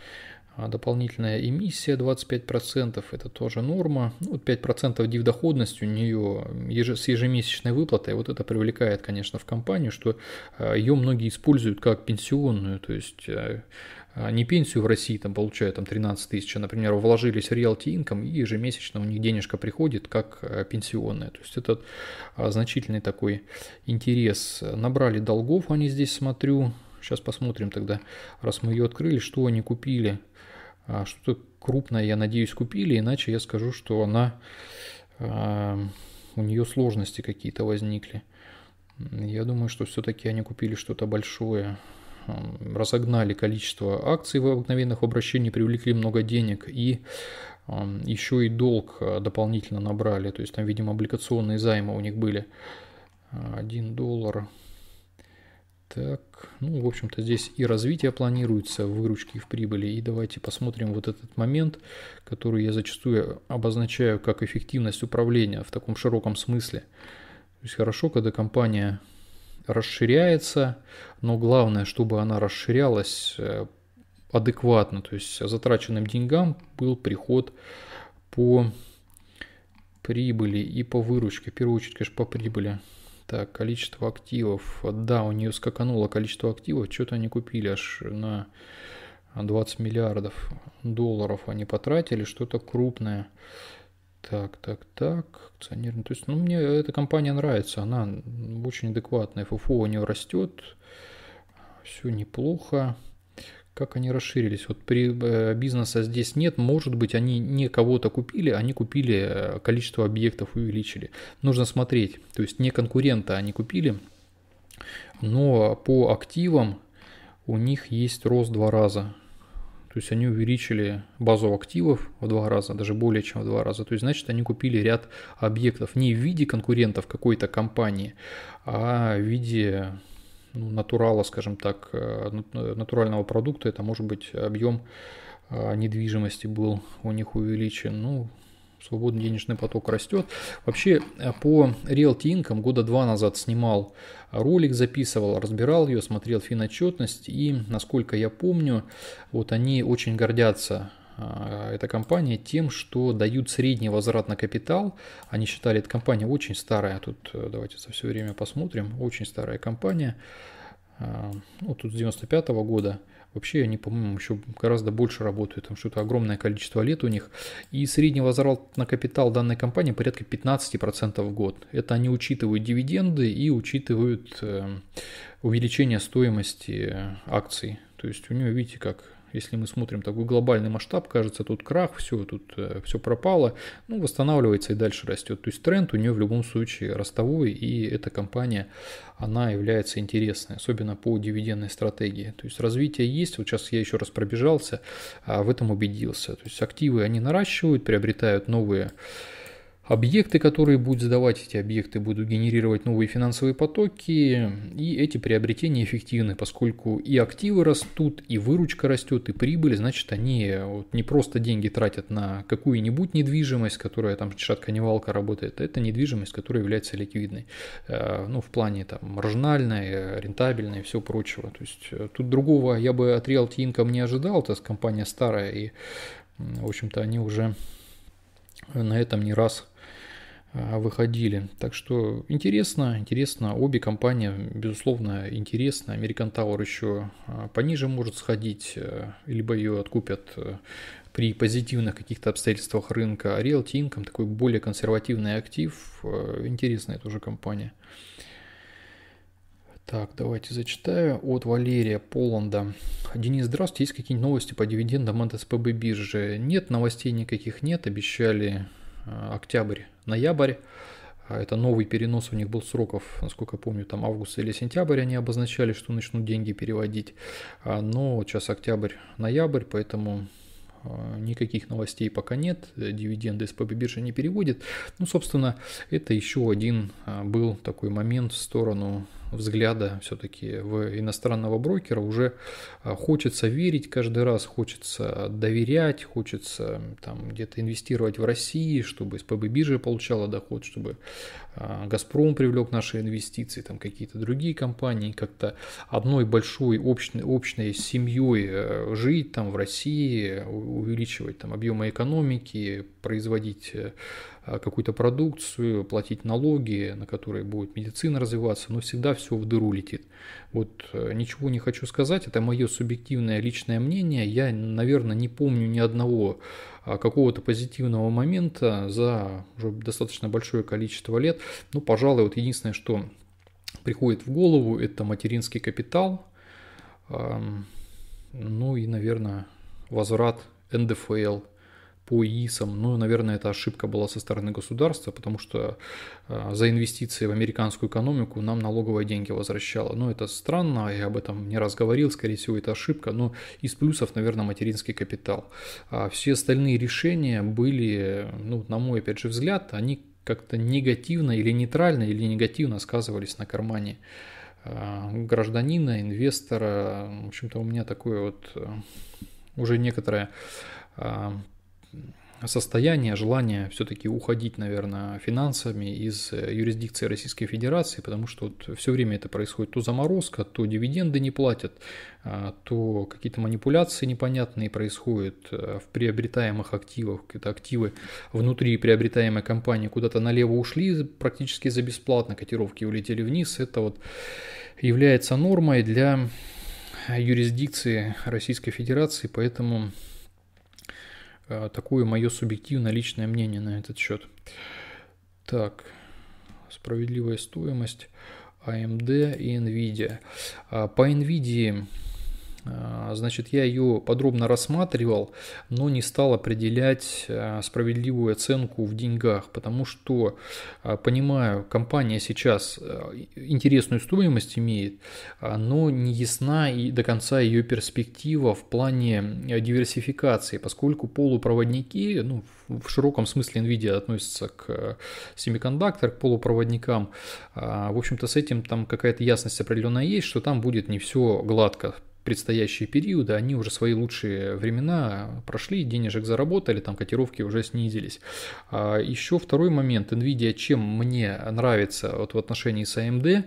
А дополнительная эмиссия 25%, это тоже норма. Ну, 5% дивдоходность у нее с ежемесячной выплатой. Вот это привлекает, конечно, в компанию, что а, ее многие используют как пенсионную, то есть э, а, не пенсию в России там получают там 13 тысяч, а, например, вложились в Realty Income и ежемесячно у них денежка приходит как э, пенсионная. То есть это значительный такой интерес. Набрали долгов они здесь, смотрю. Сейчас посмотрим тогда, раз мы ее открыли, что они купили – а, что-то крупное, я надеюсь, купили, иначе я скажу, что она а, у нее сложности какие-то возникли. Я думаю, что все-таки они купили что-то большое, разогнали количество акций в обыкновенных обращениях, привлекли много денег и еще и долг а, дополнительно набрали. То есть там, видимо, облигационные займы у них были. 1 доллар. Так, ну, в общем-то, здесь и развитие планируется в выручке и в прибыли. И давайте посмотрим вот этот момент, который я зачастую обозначаю как эффективность управления в таком широком смысле. То есть хорошо, когда компания расширяется, но главное, чтобы она расширялась э, адекватно, то есть затраченным деньгам был приход по прибыли и по выручке, в первую очередь, конечно, по прибыли. Так, количество активов. Да, у нее скакануло количество активов. Что-то они купили аж на 20 миллиардов долларов они потратили. Что-то крупное. Так, так, так, акционерный. То есть, ну, мне эта компания нравится. Она очень адекватная. ФФО у нее растет. Все неплохо. Как они расширились? Вот при э, бизнеса здесь нет, может быть, они не кого-то купили, они купили э, количество объектов увеличили. Нужно смотреть, то есть не конкурента они купили, но по активам у них есть рост два раза. То есть они увеличили базу активов в два раза, даже более чем в два раза. То есть значит они купили ряд объектов не в виде конкурентов какой-то компании, а в виде ну, натурала, скажем так, э, натурального продукта, это может быть объем э, недвижимости был у них увеличен. Ну, свободный денежный поток растет. Вообще э, по Realty Income года два назад снимал ролик, записывал, разбирал ее, смотрел финотчетность и, насколько я помню, вот они очень гордятся а, эта компания тем, что дают средний возврат на капитал. Они считали, эта компания очень старая. Тут э, давайте за все время посмотрим. Очень старая компания. А, ну, тут с 95 -го года. Вообще они, по-моему, еще гораздо больше работают. Там что-то огромное количество лет у них. И средний возврат на капитал данной компании порядка 15% в год. Это они учитывают дивиденды и учитывают э, увеличение стоимости акций. То есть у нее, видите, как если мы смотрим такой глобальный масштаб, кажется, тут крах, все, тут э, все пропало, ну, восстанавливается и дальше растет. То есть тренд у нее в любом случае ростовой, и эта компания, она является интересной, особенно по дивидендной стратегии. То есть развитие есть, вот сейчас я еще раз пробежался, а в этом убедился. То есть активы они наращивают, приобретают новые объекты, которые будет сдавать, эти объекты будут генерировать новые финансовые потоки, и эти приобретения эффективны, поскольку и активы растут, и выручка растет, и прибыль, значит, они э, вот не просто деньги тратят на какую-нибудь недвижимость, которая там шатканевалка работает, это недвижимость, которая является ликвидной, э, ну, в плане там маржинальной, рентабельной и всего прочего. То есть э, тут другого я бы от Realty Income не ожидал, есть компания старая, и, в общем-то, они уже на этом не раз а, выходили. Так что интересно, интересно. Обе компании, безусловно, интересны. American Tower еще а, пониже может сходить, э, либо ее откупят э, при позитивных каких-то обстоятельствах рынка. А Realty Income такой более консервативный актив. Э, интересная тоже компания. Так, давайте зачитаю. От Валерия Поланда. Денис, здравствуйте. Есть какие-нибудь новости по дивидендам от СПБ биржи? Нет, новостей никаких нет. Обещали Э, октябрь-ноябрь. А, это новый перенос у них был сроков, насколько я помню, там август или сентябрь они обозначали, что начнут деньги переводить. А, но сейчас октябрь-ноябрь, поэтому а, никаких новостей пока нет, дивиденды СПБ биржи не переводит. Ну, собственно, это еще один был такой момент в сторону взгляда все-таки в иностранного брокера уже а, хочется верить каждый раз, хочется доверять, хочется там где-то инвестировать в России, чтобы СПБ биржа получала доход, чтобы а, Газпром привлек наши инвестиции, там какие-то другие компании, как-то одной большой общной, общной семьей э, жить там в России, увеличивать там объемы экономики, производить э, Э, какую-то продукцию, платить налоги, на которые будет медицина развиваться, но всегда все в дыру летит. Вот э, ничего не хочу сказать, это мое субъективное личное мнение. Я, наверное, не помню ни одного э, какого-то позитивного момента за уже достаточно большое количество лет. Ну, пожалуй, вот единственное, что приходит в голову, это материнский капитал, эм, ну и, наверное, возврат НДФЛ – по ИИСам, ну, наверное, это ошибка была со стороны государства, потому что а, за инвестиции в американскую экономику нам налоговые деньги возвращало, ну это странно, я об этом не раз говорил, скорее всего, это ошибка, но из плюсов, наверное, материнский капитал. А все остальные решения были, ну, на мой, опять же, взгляд, они как-то негативно или нейтрально, или негативно сказывались на кармане а, гражданина, инвестора. В общем-то, у меня такое вот а, уже некоторое состояние, желание все-таки уходить, наверное, финансами из э, юрисдикции Российской Федерации, потому что вот все время это происходит то заморозка, то дивиденды не платят, а, то какие-то манипуляции непонятные происходят э, в приобретаемых активах, какие-то активы внутри приобретаемой компании куда-то налево ушли практически за бесплатно, котировки улетели вниз, это вот является нормой для э, юрисдикции Российской Федерации, поэтому Э, такое мое субъективное личное мнение на этот счет. Так, справедливая стоимость AMD а и NVIDIA. А, по NVIDIA а, значит, я ее подробно рассматривал, но не стал определять э, справедливую оценку в деньгах, потому что, э, понимаю, компания сейчас э, интересную стоимость имеет, а, но не ясна и до конца ее перспектива в плане диверсификации, поскольку полупроводники, ну, в широком смысле NVIDIA относится к семикондуктор, к полупроводникам, а, в общем-то, с этим там какая-то ясность определенная есть, что там будет не все гладко предстоящие периоды, они уже свои лучшие времена прошли, денежек заработали, там котировки уже снизились. А, Еще второй момент, Nvidia чем мне нравится вот в отношении с AMD,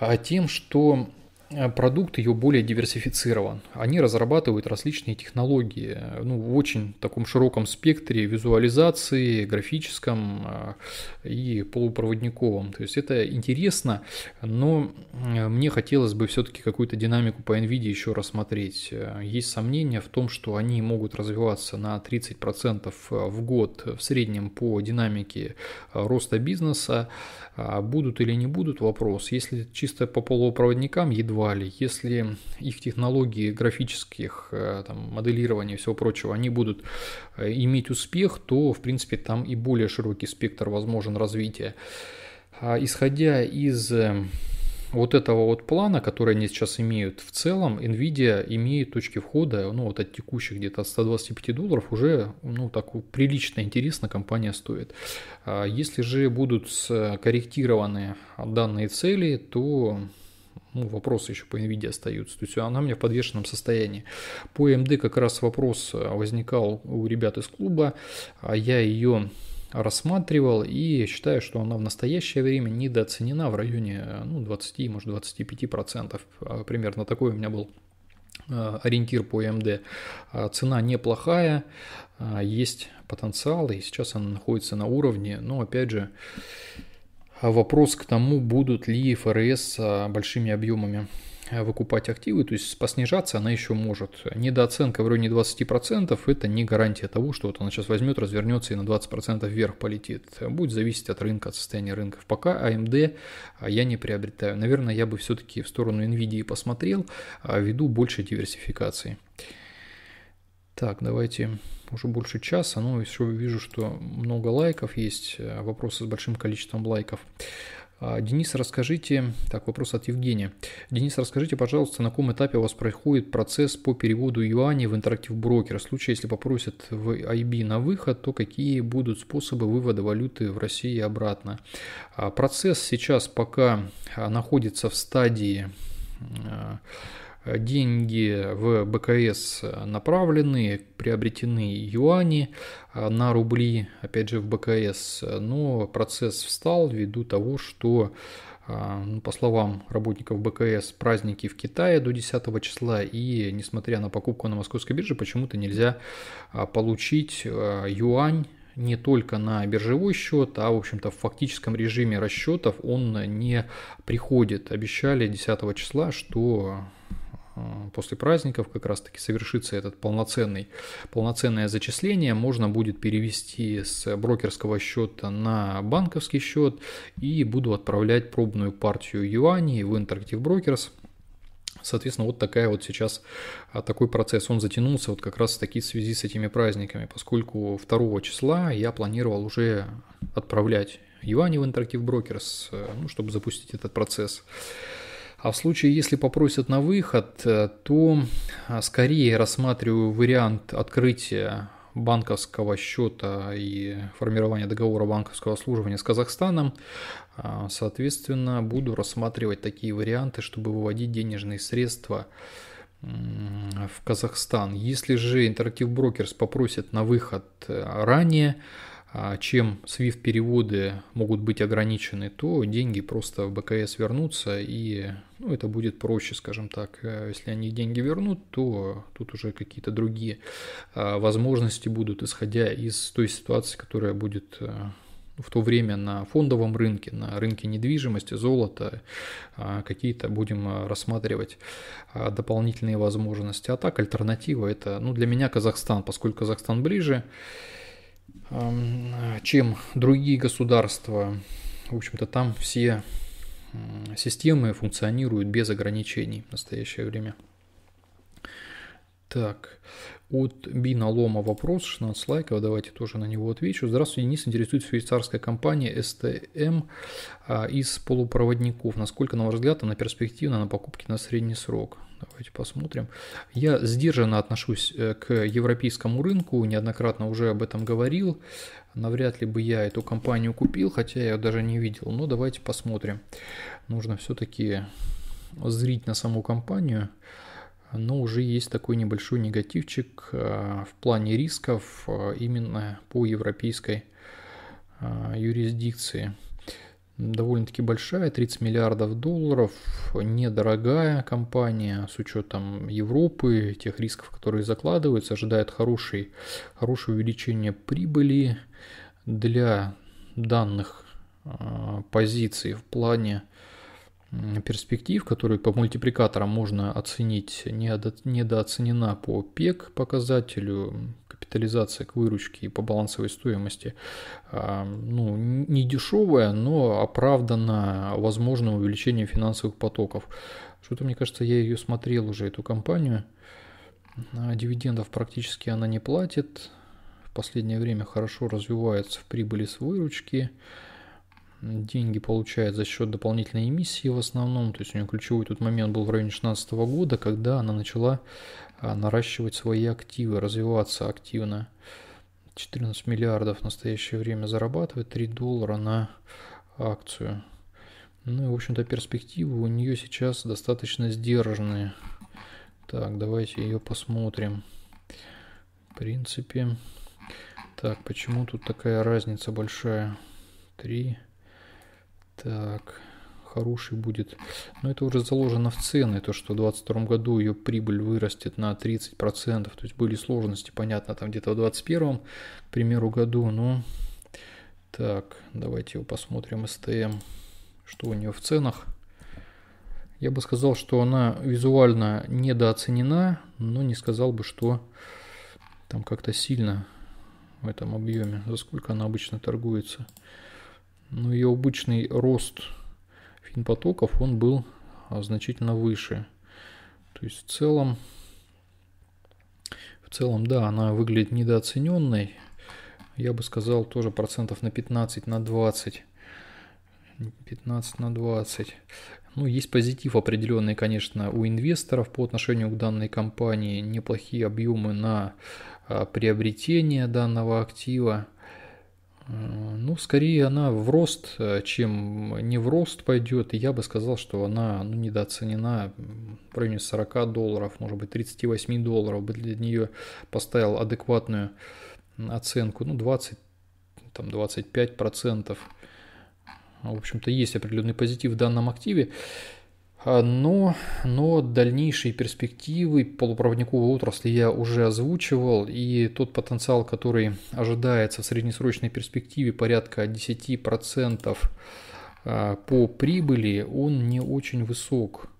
а, тем, что а продукт ее более диверсифицирован. Они разрабатывают различные технологии э, ну, в очень таком широком спектре визуализации, графическом а, и полупроводниковом. То есть это интересно, но э, мне хотелось бы все-таки какую-то динамику по NVIDIA еще рассмотреть. Э, есть сомнения в том, что они могут развиваться на 30% в год в среднем по динамике роста бизнеса. А будут или не будут, вопрос. Если чисто по полупроводникам, едва развивали, если их технологии графических, э, там, моделирования и всего прочего, они будут э, иметь успех, то, в принципе, там и более широкий спектр возможен развития. А, исходя из э, вот этого вот плана, который они сейчас имеют в целом, Nvidia имеет точки входа, ну вот от текущих где-то 125 долларов уже, ну так прилично интересно компания стоит. А, если же будут корректированы данные цели, то ну, вопросы еще по NVIDIA остаются. То есть она у меня в подвешенном состоянии. По AMD как раз вопрос э, возникал у ребят из клуба. А я ее рассматривал и считаю, что она в настоящее время недооценена в районе э, ну, 20, может 25 процентов. А примерно такой у меня был э, ориентир по AMD. А цена неплохая, есть потенциал, и сейчас она находится на уровне, но опять же, а вопрос к тому, будут ли ФРС а, большими объемами а, выкупать активы, то есть поснижаться она еще может. Недооценка в районе 20% это не гарантия того, что вот она сейчас возьмет, развернется и на 20% вверх полетит. Будет зависеть от рынка, от состояния рынков. Пока AMD я не приобретаю. Наверное, я бы все-таки в сторону NVIDIA посмотрел, ввиду большей диверсификации. Так, давайте уже больше часа, но еще вижу, что много лайков есть, э, вопросы с большим количеством лайков. А, Денис, расскажите, так, вопрос от Евгения. Денис, расскажите, пожалуйста, на каком этапе у вас происходит процесс по переводу юаней в интерактив брокер? В случае, если попросят в IB на выход, то какие будут способы вывода валюты в России обратно? А, процесс сейчас пока а, находится в стадии деньги в БКС направлены, приобретены юани а, на рубли, опять же в БКС, но процесс встал ввиду того, что а, ну, по словам работников БКС, праздники в Китае до 10 числа, и несмотря на покупку на московской бирже, почему-то нельзя а, получить юань не только на биржевой счет, а, в общем-то, в фактическом режиме расчетов он не приходит. Обещали 10 числа, что после праздников как раз-таки совершится этот полноценный, полноценное зачисление. Можно будет перевести с брокерского счета на банковский счет и буду отправлять пробную партию юаней в Interactive Brokers. Соответственно, вот такая вот сейчас а, такой процесс. Он затянулся вот как раз таки в связи с этими праздниками, поскольку 2 числа я планировал уже отправлять юани в Interactive Brokers, э, ну, чтобы запустить этот процесс. А в случае, если попросят на выход, э, то а, скорее рассматриваю вариант открытия банковского счета и формирования договора банковского обслуживания с Казахстаном. А, соответственно, буду рассматривать такие варианты, чтобы выводить денежные средства в Казахстан. Если же интерактив брокерс попросит на выход э, ранее, а чем SWIFT переводы могут быть ограничены, то деньги просто в БКС вернутся, и ну, это будет проще, скажем так. Э, если они деньги вернут, то тут уже какие-то другие а, возможности будут, исходя из той ситуации, которая будет э, в то время на фондовом рынке, на рынке недвижимости, золота, а, какие-то будем э, рассматривать дополнительные возможности. А так альтернатива это, ну для меня Казахстан, поскольку Казахстан ближе, чем другие государства. В общем-то, там все системы функционируют без ограничений в настоящее время. Так, от Бина Лома вопрос, 16 лайков, давайте тоже на него отвечу. Здравствуйте, Денис, интересует швейцарская компания STM а, из полупроводников. Насколько, на ваш взгляд, она перспективна на покупки на средний срок? Давайте посмотрим. Я сдержанно отношусь э, к европейскому рынку, неоднократно уже об этом говорил. Навряд ли бы я эту компанию купил, хотя я ее даже не видел. Но давайте посмотрим. Нужно все-таки зрить на саму компанию. Но уже есть такой небольшой негативчик э, в плане рисков э, именно по европейской юрисдикции довольно-таки большая, 30 миллиардов долларов, недорогая компания с учетом Европы, тех рисков, которые закладываются, ожидает хороший, хорошее увеличение прибыли для данных а, позиций в плане перспектив, которые по мультипликаторам можно оценить, недооценена по ПЕК показателю, капитализация к выручке и по балансовой стоимости а, ну, не дешевая, но оправдана возможным увеличением финансовых потоков. Что-то, мне кажется, я ее смотрел уже, эту компанию. А, дивидендов практически она не платит. В последнее время хорошо развивается в прибыли с выручки деньги получает за счет дополнительной эмиссии в основном. То есть у нее ключевой тут момент был в районе 2016 года, когда она начала а, наращивать свои активы, развиваться активно. 14 миллиардов в настоящее время зарабатывает, 3 доллара на акцию. Ну и, в общем-то, перспективы у нее сейчас достаточно сдержанные. Так, давайте ее посмотрим. В принципе, так, почему тут такая разница большая? 3. Так, хороший будет. Но это уже заложено в цены, то что в 2022 году ее прибыль вырастет на 30%. То есть были сложности, понятно, там где-то в 2021, к примеру, году. Но так, давайте его посмотрим. СТМ, что у нее в ценах. Я бы сказал, что она визуально недооценена, но не сказал бы, что там как-то сильно в этом объеме, за сколько она обычно торгуется. Но ее обычный рост финпотоков он был а, значительно выше. То есть в целом, в целом, да, она выглядит недооцененной. Я бы сказал тоже процентов на 15, на 20. 15 на 20. Ну, есть позитив определенный, конечно, у инвесторов по отношению к данной компании. Неплохие объемы на а, приобретение данного актива. Э, ну, скорее она в рост, э, чем не в рост пойдет. И я бы сказал, что она ну, недооценена в районе 40 долларов, может быть, 38 долларов. Бы для нее поставил адекватную оценку, ну, 20, там, 25 процентов. В общем-то, есть определенный позитив в данном активе. А, но, но дальнейшие перспективы полупроводниковой отрасли я уже озвучивал, и тот потенциал, который ожидается в среднесрочной перспективе порядка 10% а, по прибыли, он не очень высок.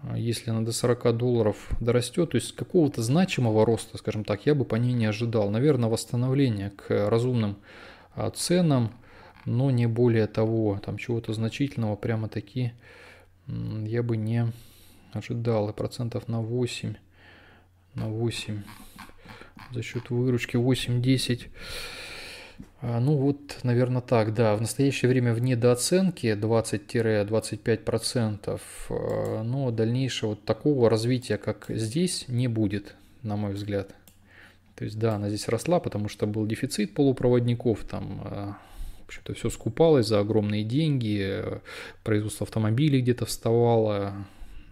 А, если она до 40 долларов дорастет, то есть какого-то значимого роста, скажем так, я бы по ней не ожидал. Наверное, восстановление к разумным ценам, но не более того, там чего-то значительного прямо-таки... таки я бы не ожидал. И процентов на 8, на 8 за счет выручки 8-10. А, ну вот, наверное, так, да. В настоящее время в недооценке 20-25%, а, но дальнейшего вот такого развития, как здесь, не будет, на мой взгляд. То есть, да, она здесь росла, потому что был дефицит полупроводников, там а, общем-то, все скупалось за огромные деньги, производство автомобилей где-то вставало,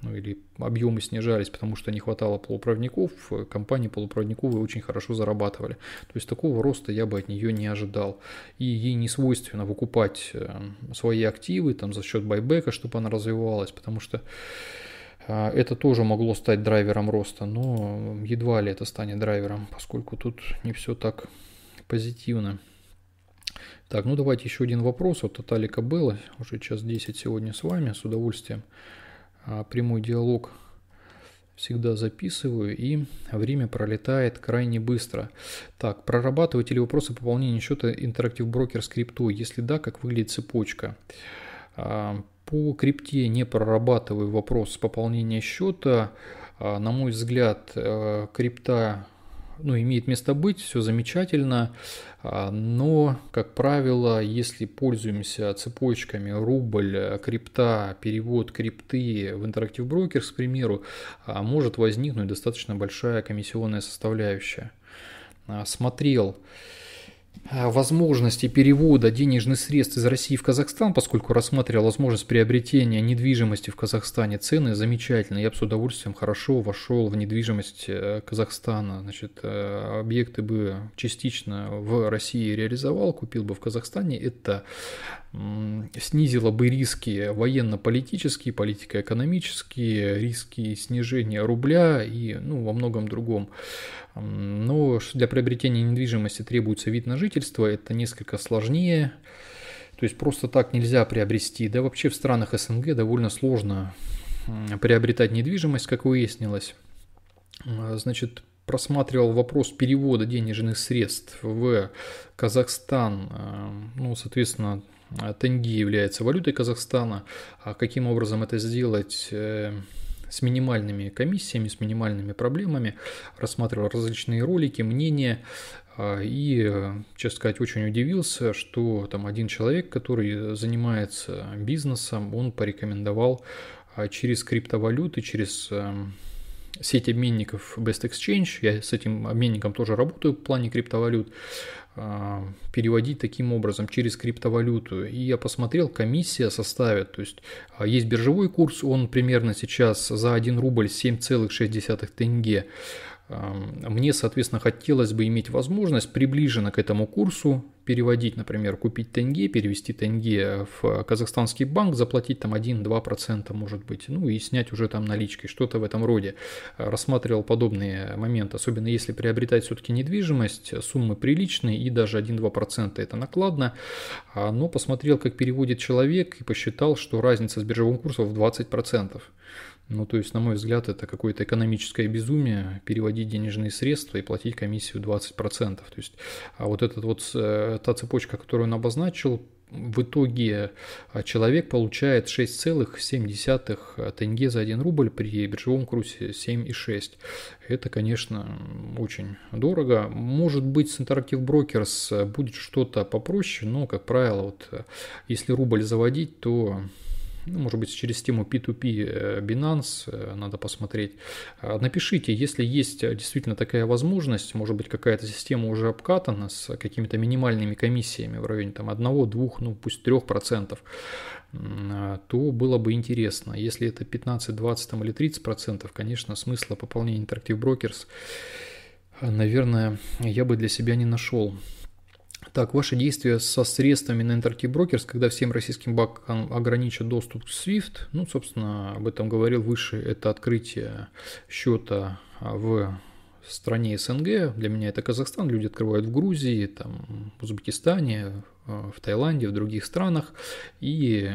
ну или объемы снижались, потому что не хватало полупроводников, компании полупроводниковые очень хорошо зарабатывали. То есть такого роста я бы от нее не ожидал. И ей не свойственно выкупать э, свои активы там, за счет байбека, чтобы она развивалась, потому что э, это тоже могло стать драйвером роста, но э, едва ли это станет драйвером, поскольку тут не все так позитивно. Так, ну давайте еще один вопрос от Таталика Белла. Уже час 10 сегодня с вами, с удовольствием. А, прямой диалог всегда записываю, и время пролетает крайне быстро. Так, прорабатываете ли вопросы пополнения счета Interactive Broker с криптой? Если да, как выглядит цепочка? А, по крипте не прорабатываю вопрос пополнения счета. А, на мой взгляд, э, крипта ну, имеет место быть, все замечательно, а, но, как правило, если пользуемся цепочками рубль, крипта, перевод крипты в Interactive Brokers, к примеру, а, может возникнуть достаточно большая комиссионная составляющая. А, смотрел а, возможности перевода денежных средств из России в Казахстан, поскольку рассматривал возможность приобретения недвижимости в Казахстане. Цены замечательные. Я бы с удовольствием хорошо вошел в недвижимость э, Казахстана. Значит, э, объекты бы частично в России реализовал, купил бы в Казахстане. Это снизило бы риски военно-политические, политико-экономические, риски снижения рубля и ну, во многом другом. Но ну, для приобретения недвижимости требуется вид на жительство, это несколько сложнее. То есть просто так нельзя приобрести. Да вообще в странах СНГ довольно сложно приобретать недвижимость, как выяснилось. А, значит, просматривал вопрос перевода денежных средств в Казахстан. А, ну, соответственно, тенге является валютой Казахстана. А каким образом это сделать, э, с минимальными комиссиями, с минимальными проблемами, рассматривал различные ролики, мнения, а, и, честно сказать, очень удивился, что там один человек, который занимается бизнесом, он порекомендовал а, через криптовалюты, через а, сеть обменников Best Exchange. Я с этим обменником тоже работаю в плане криптовалют. А, переводить таким образом через криптовалюту. И я посмотрел, комиссия составит, то есть а, есть биржевой курс, он примерно сейчас за 1 рубль 7,6 тенге. Мне, соответственно, хотелось бы иметь возможность приближенно к этому курсу переводить, например, купить тенге, перевести тенге в казахстанский банк, заплатить там 1-2% может быть, ну и снять уже там наличкой, что-то в этом роде. Рассматривал подобные моменты, особенно если приобретать все-таки недвижимость, суммы приличные и даже 1-2% это накладно, а, но посмотрел, как переводит человек и посчитал, что разница с биржевым курсом в 20%. Ну, то есть, на мой взгляд, это какое-то экономическое безумие переводить денежные средства и платить комиссию 20%. То есть, а вот эта вот э, та цепочка, которую он обозначил, в итоге э, человек получает 6,7 тенге за 1 рубль при биржевом курсе 7,6. Это, конечно, очень дорого. Может быть, с Interactive Brokers будет что-то попроще, но, как правило, вот э, если рубль заводить, то ну, может быть, через тему P2P э, Binance э, надо посмотреть. А, напишите, если есть э, действительно такая возможность, может быть, какая-то система уже обкатана с какими-то минимальными комиссиями в районе там 1, 2, ну пусть 3%, а, то было бы интересно. Если это 15, 20 там, или 30%, конечно, смысла пополнения Interactive Brokers, а, наверное, я бы для себя не нашел. Так, ваши действия со средствами на Antarctic Brokers, когда всем российским банкам ограничат доступ к SWIFT, ну, собственно, об этом говорил выше, это открытие счета а, в стране СНГ, для меня это Казахстан, люди открывают в Грузии, там, в Узбекистане, а, в Таиланде, в других странах, и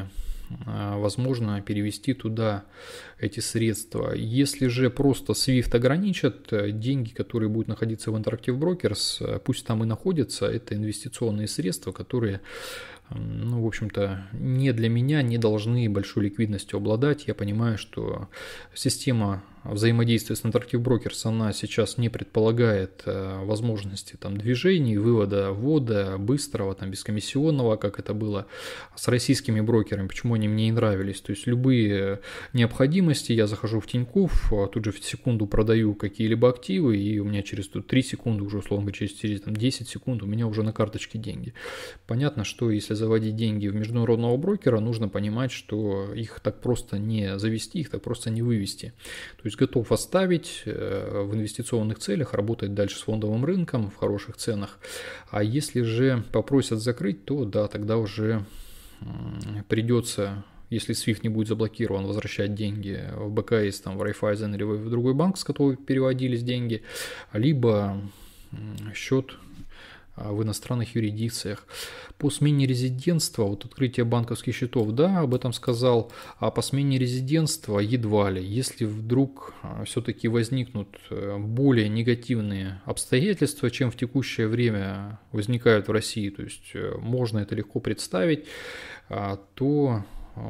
а, возможно перевести туда эти средства. Если же просто SWIFT ограничат, э, деньги, которые будут находиться в Interactive Brokers, э, пусть там и находятся, это инвестиционные средства, которые ну, в общем-то, не для меня, не должны большой ликвидностью обладать. Я понимаю, что система Взаимодействие с Interactive Brokers, она сейчас не предполагает э, возможности там, движений, вывода, ввода, быстрого, там, бескомиссионного, как это было с российскими брокерами, почему они мне и нравились. То есть любые необходимости, я захожу в Тинькофф, а тут же в секунду продаю какие-либо активы, и у меня через тут, 3 секунды, уже условно говоря, через, через там, 10 секунд у меня уже на карточке деньги. Понятно, что если заводить деньги в международного брокера, нужно понимать, что их так просто не завести, их так просто не вывести. То есть готов оставить э, в инвестиционных целях, работать дальше с фондовым рынком в хороших ценах. А если же попросят закрыть, то да, тогда уже придется если SWIFT не будет заблокирован, возвращать деньги в БКС, там, в Райфайзен или в другой банк, с которого переводились деньги, либо счет а, в иностранных юрисдикциях. По смене резидентства, вот открытие банковских счетов, да, об этом сказал, а по смене резидентства едва ли. Если вдруг а, все-таки возникнут э, более негативные обстоятельства, чем в текущее время возникают в России, то есть э, можно это легко представить, а, то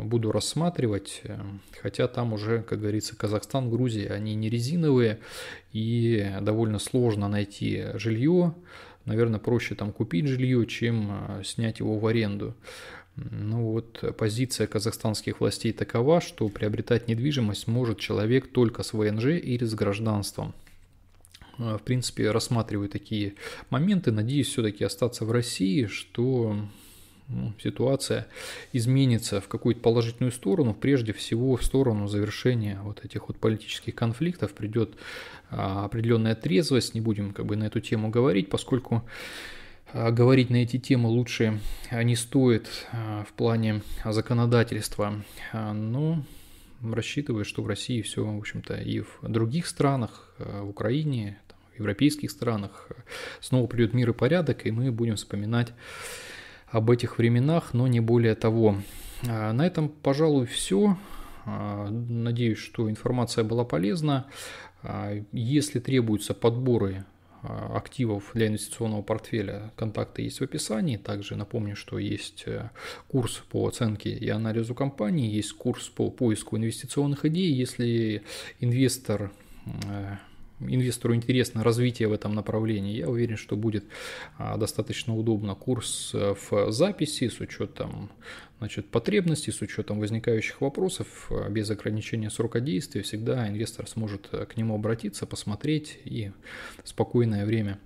буду рассматривать, э, хотя там уже, как говорится, Казахстан, Грузия, они не резиновые, и довольно сложно найти жилье, наверное, проще там купить жилье, чем а, снять его в аренду. Ну вот, позиция казахстанских властей такова, что приобретать недвижимость может человек только с ВНЖ или с гражданством а, в принципе, рассматриваю такие моменты. Надеюсь все-таки остаться в России, что ну, ситуация изменится в какую-то положительную сторону, прежде всего в сторону завершения вот этих вот политических конфликтов, придет а, определенная трезвость, не будем как бы на эту тему говорить, поскольку а, говорить на эти темы лучше а, не стоит в плане законодательства, но ну, рассчитываю, что в России все, в общем-то, и в других странах, в Украине, в европейских странах снова придет мир и порядок, и мы будем вспоминать об этих временах, но не более того. А, на этом, пожалуй, все. А, надеюсь, что информация была полезна. А, если требуются подборы активов для инвестиционного портфеля, контакты есть в описании. Также напомню, что есть э, курс по оценке и анализу компании, есть курс по поиску инвестиционных идей. Если инвестор э, инвестору интересно развитие в этом направлении, я уверен, что будет а, достаточно удобно курс э, в записи с учетом значит, потребностей, с учетом возникающих вопросов, э, без ограничения срока действия, всегда инвестор сможет э, к нему обратиться, посмотреть и спокойное время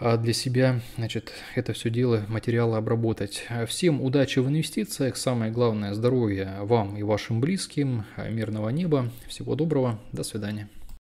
а, для себя, значит, это все дело, материалы обработать. Всем удачи в инвестициях, самое главное здоровье вам и вашим близким, мирного неба, всего доброго, до свидания.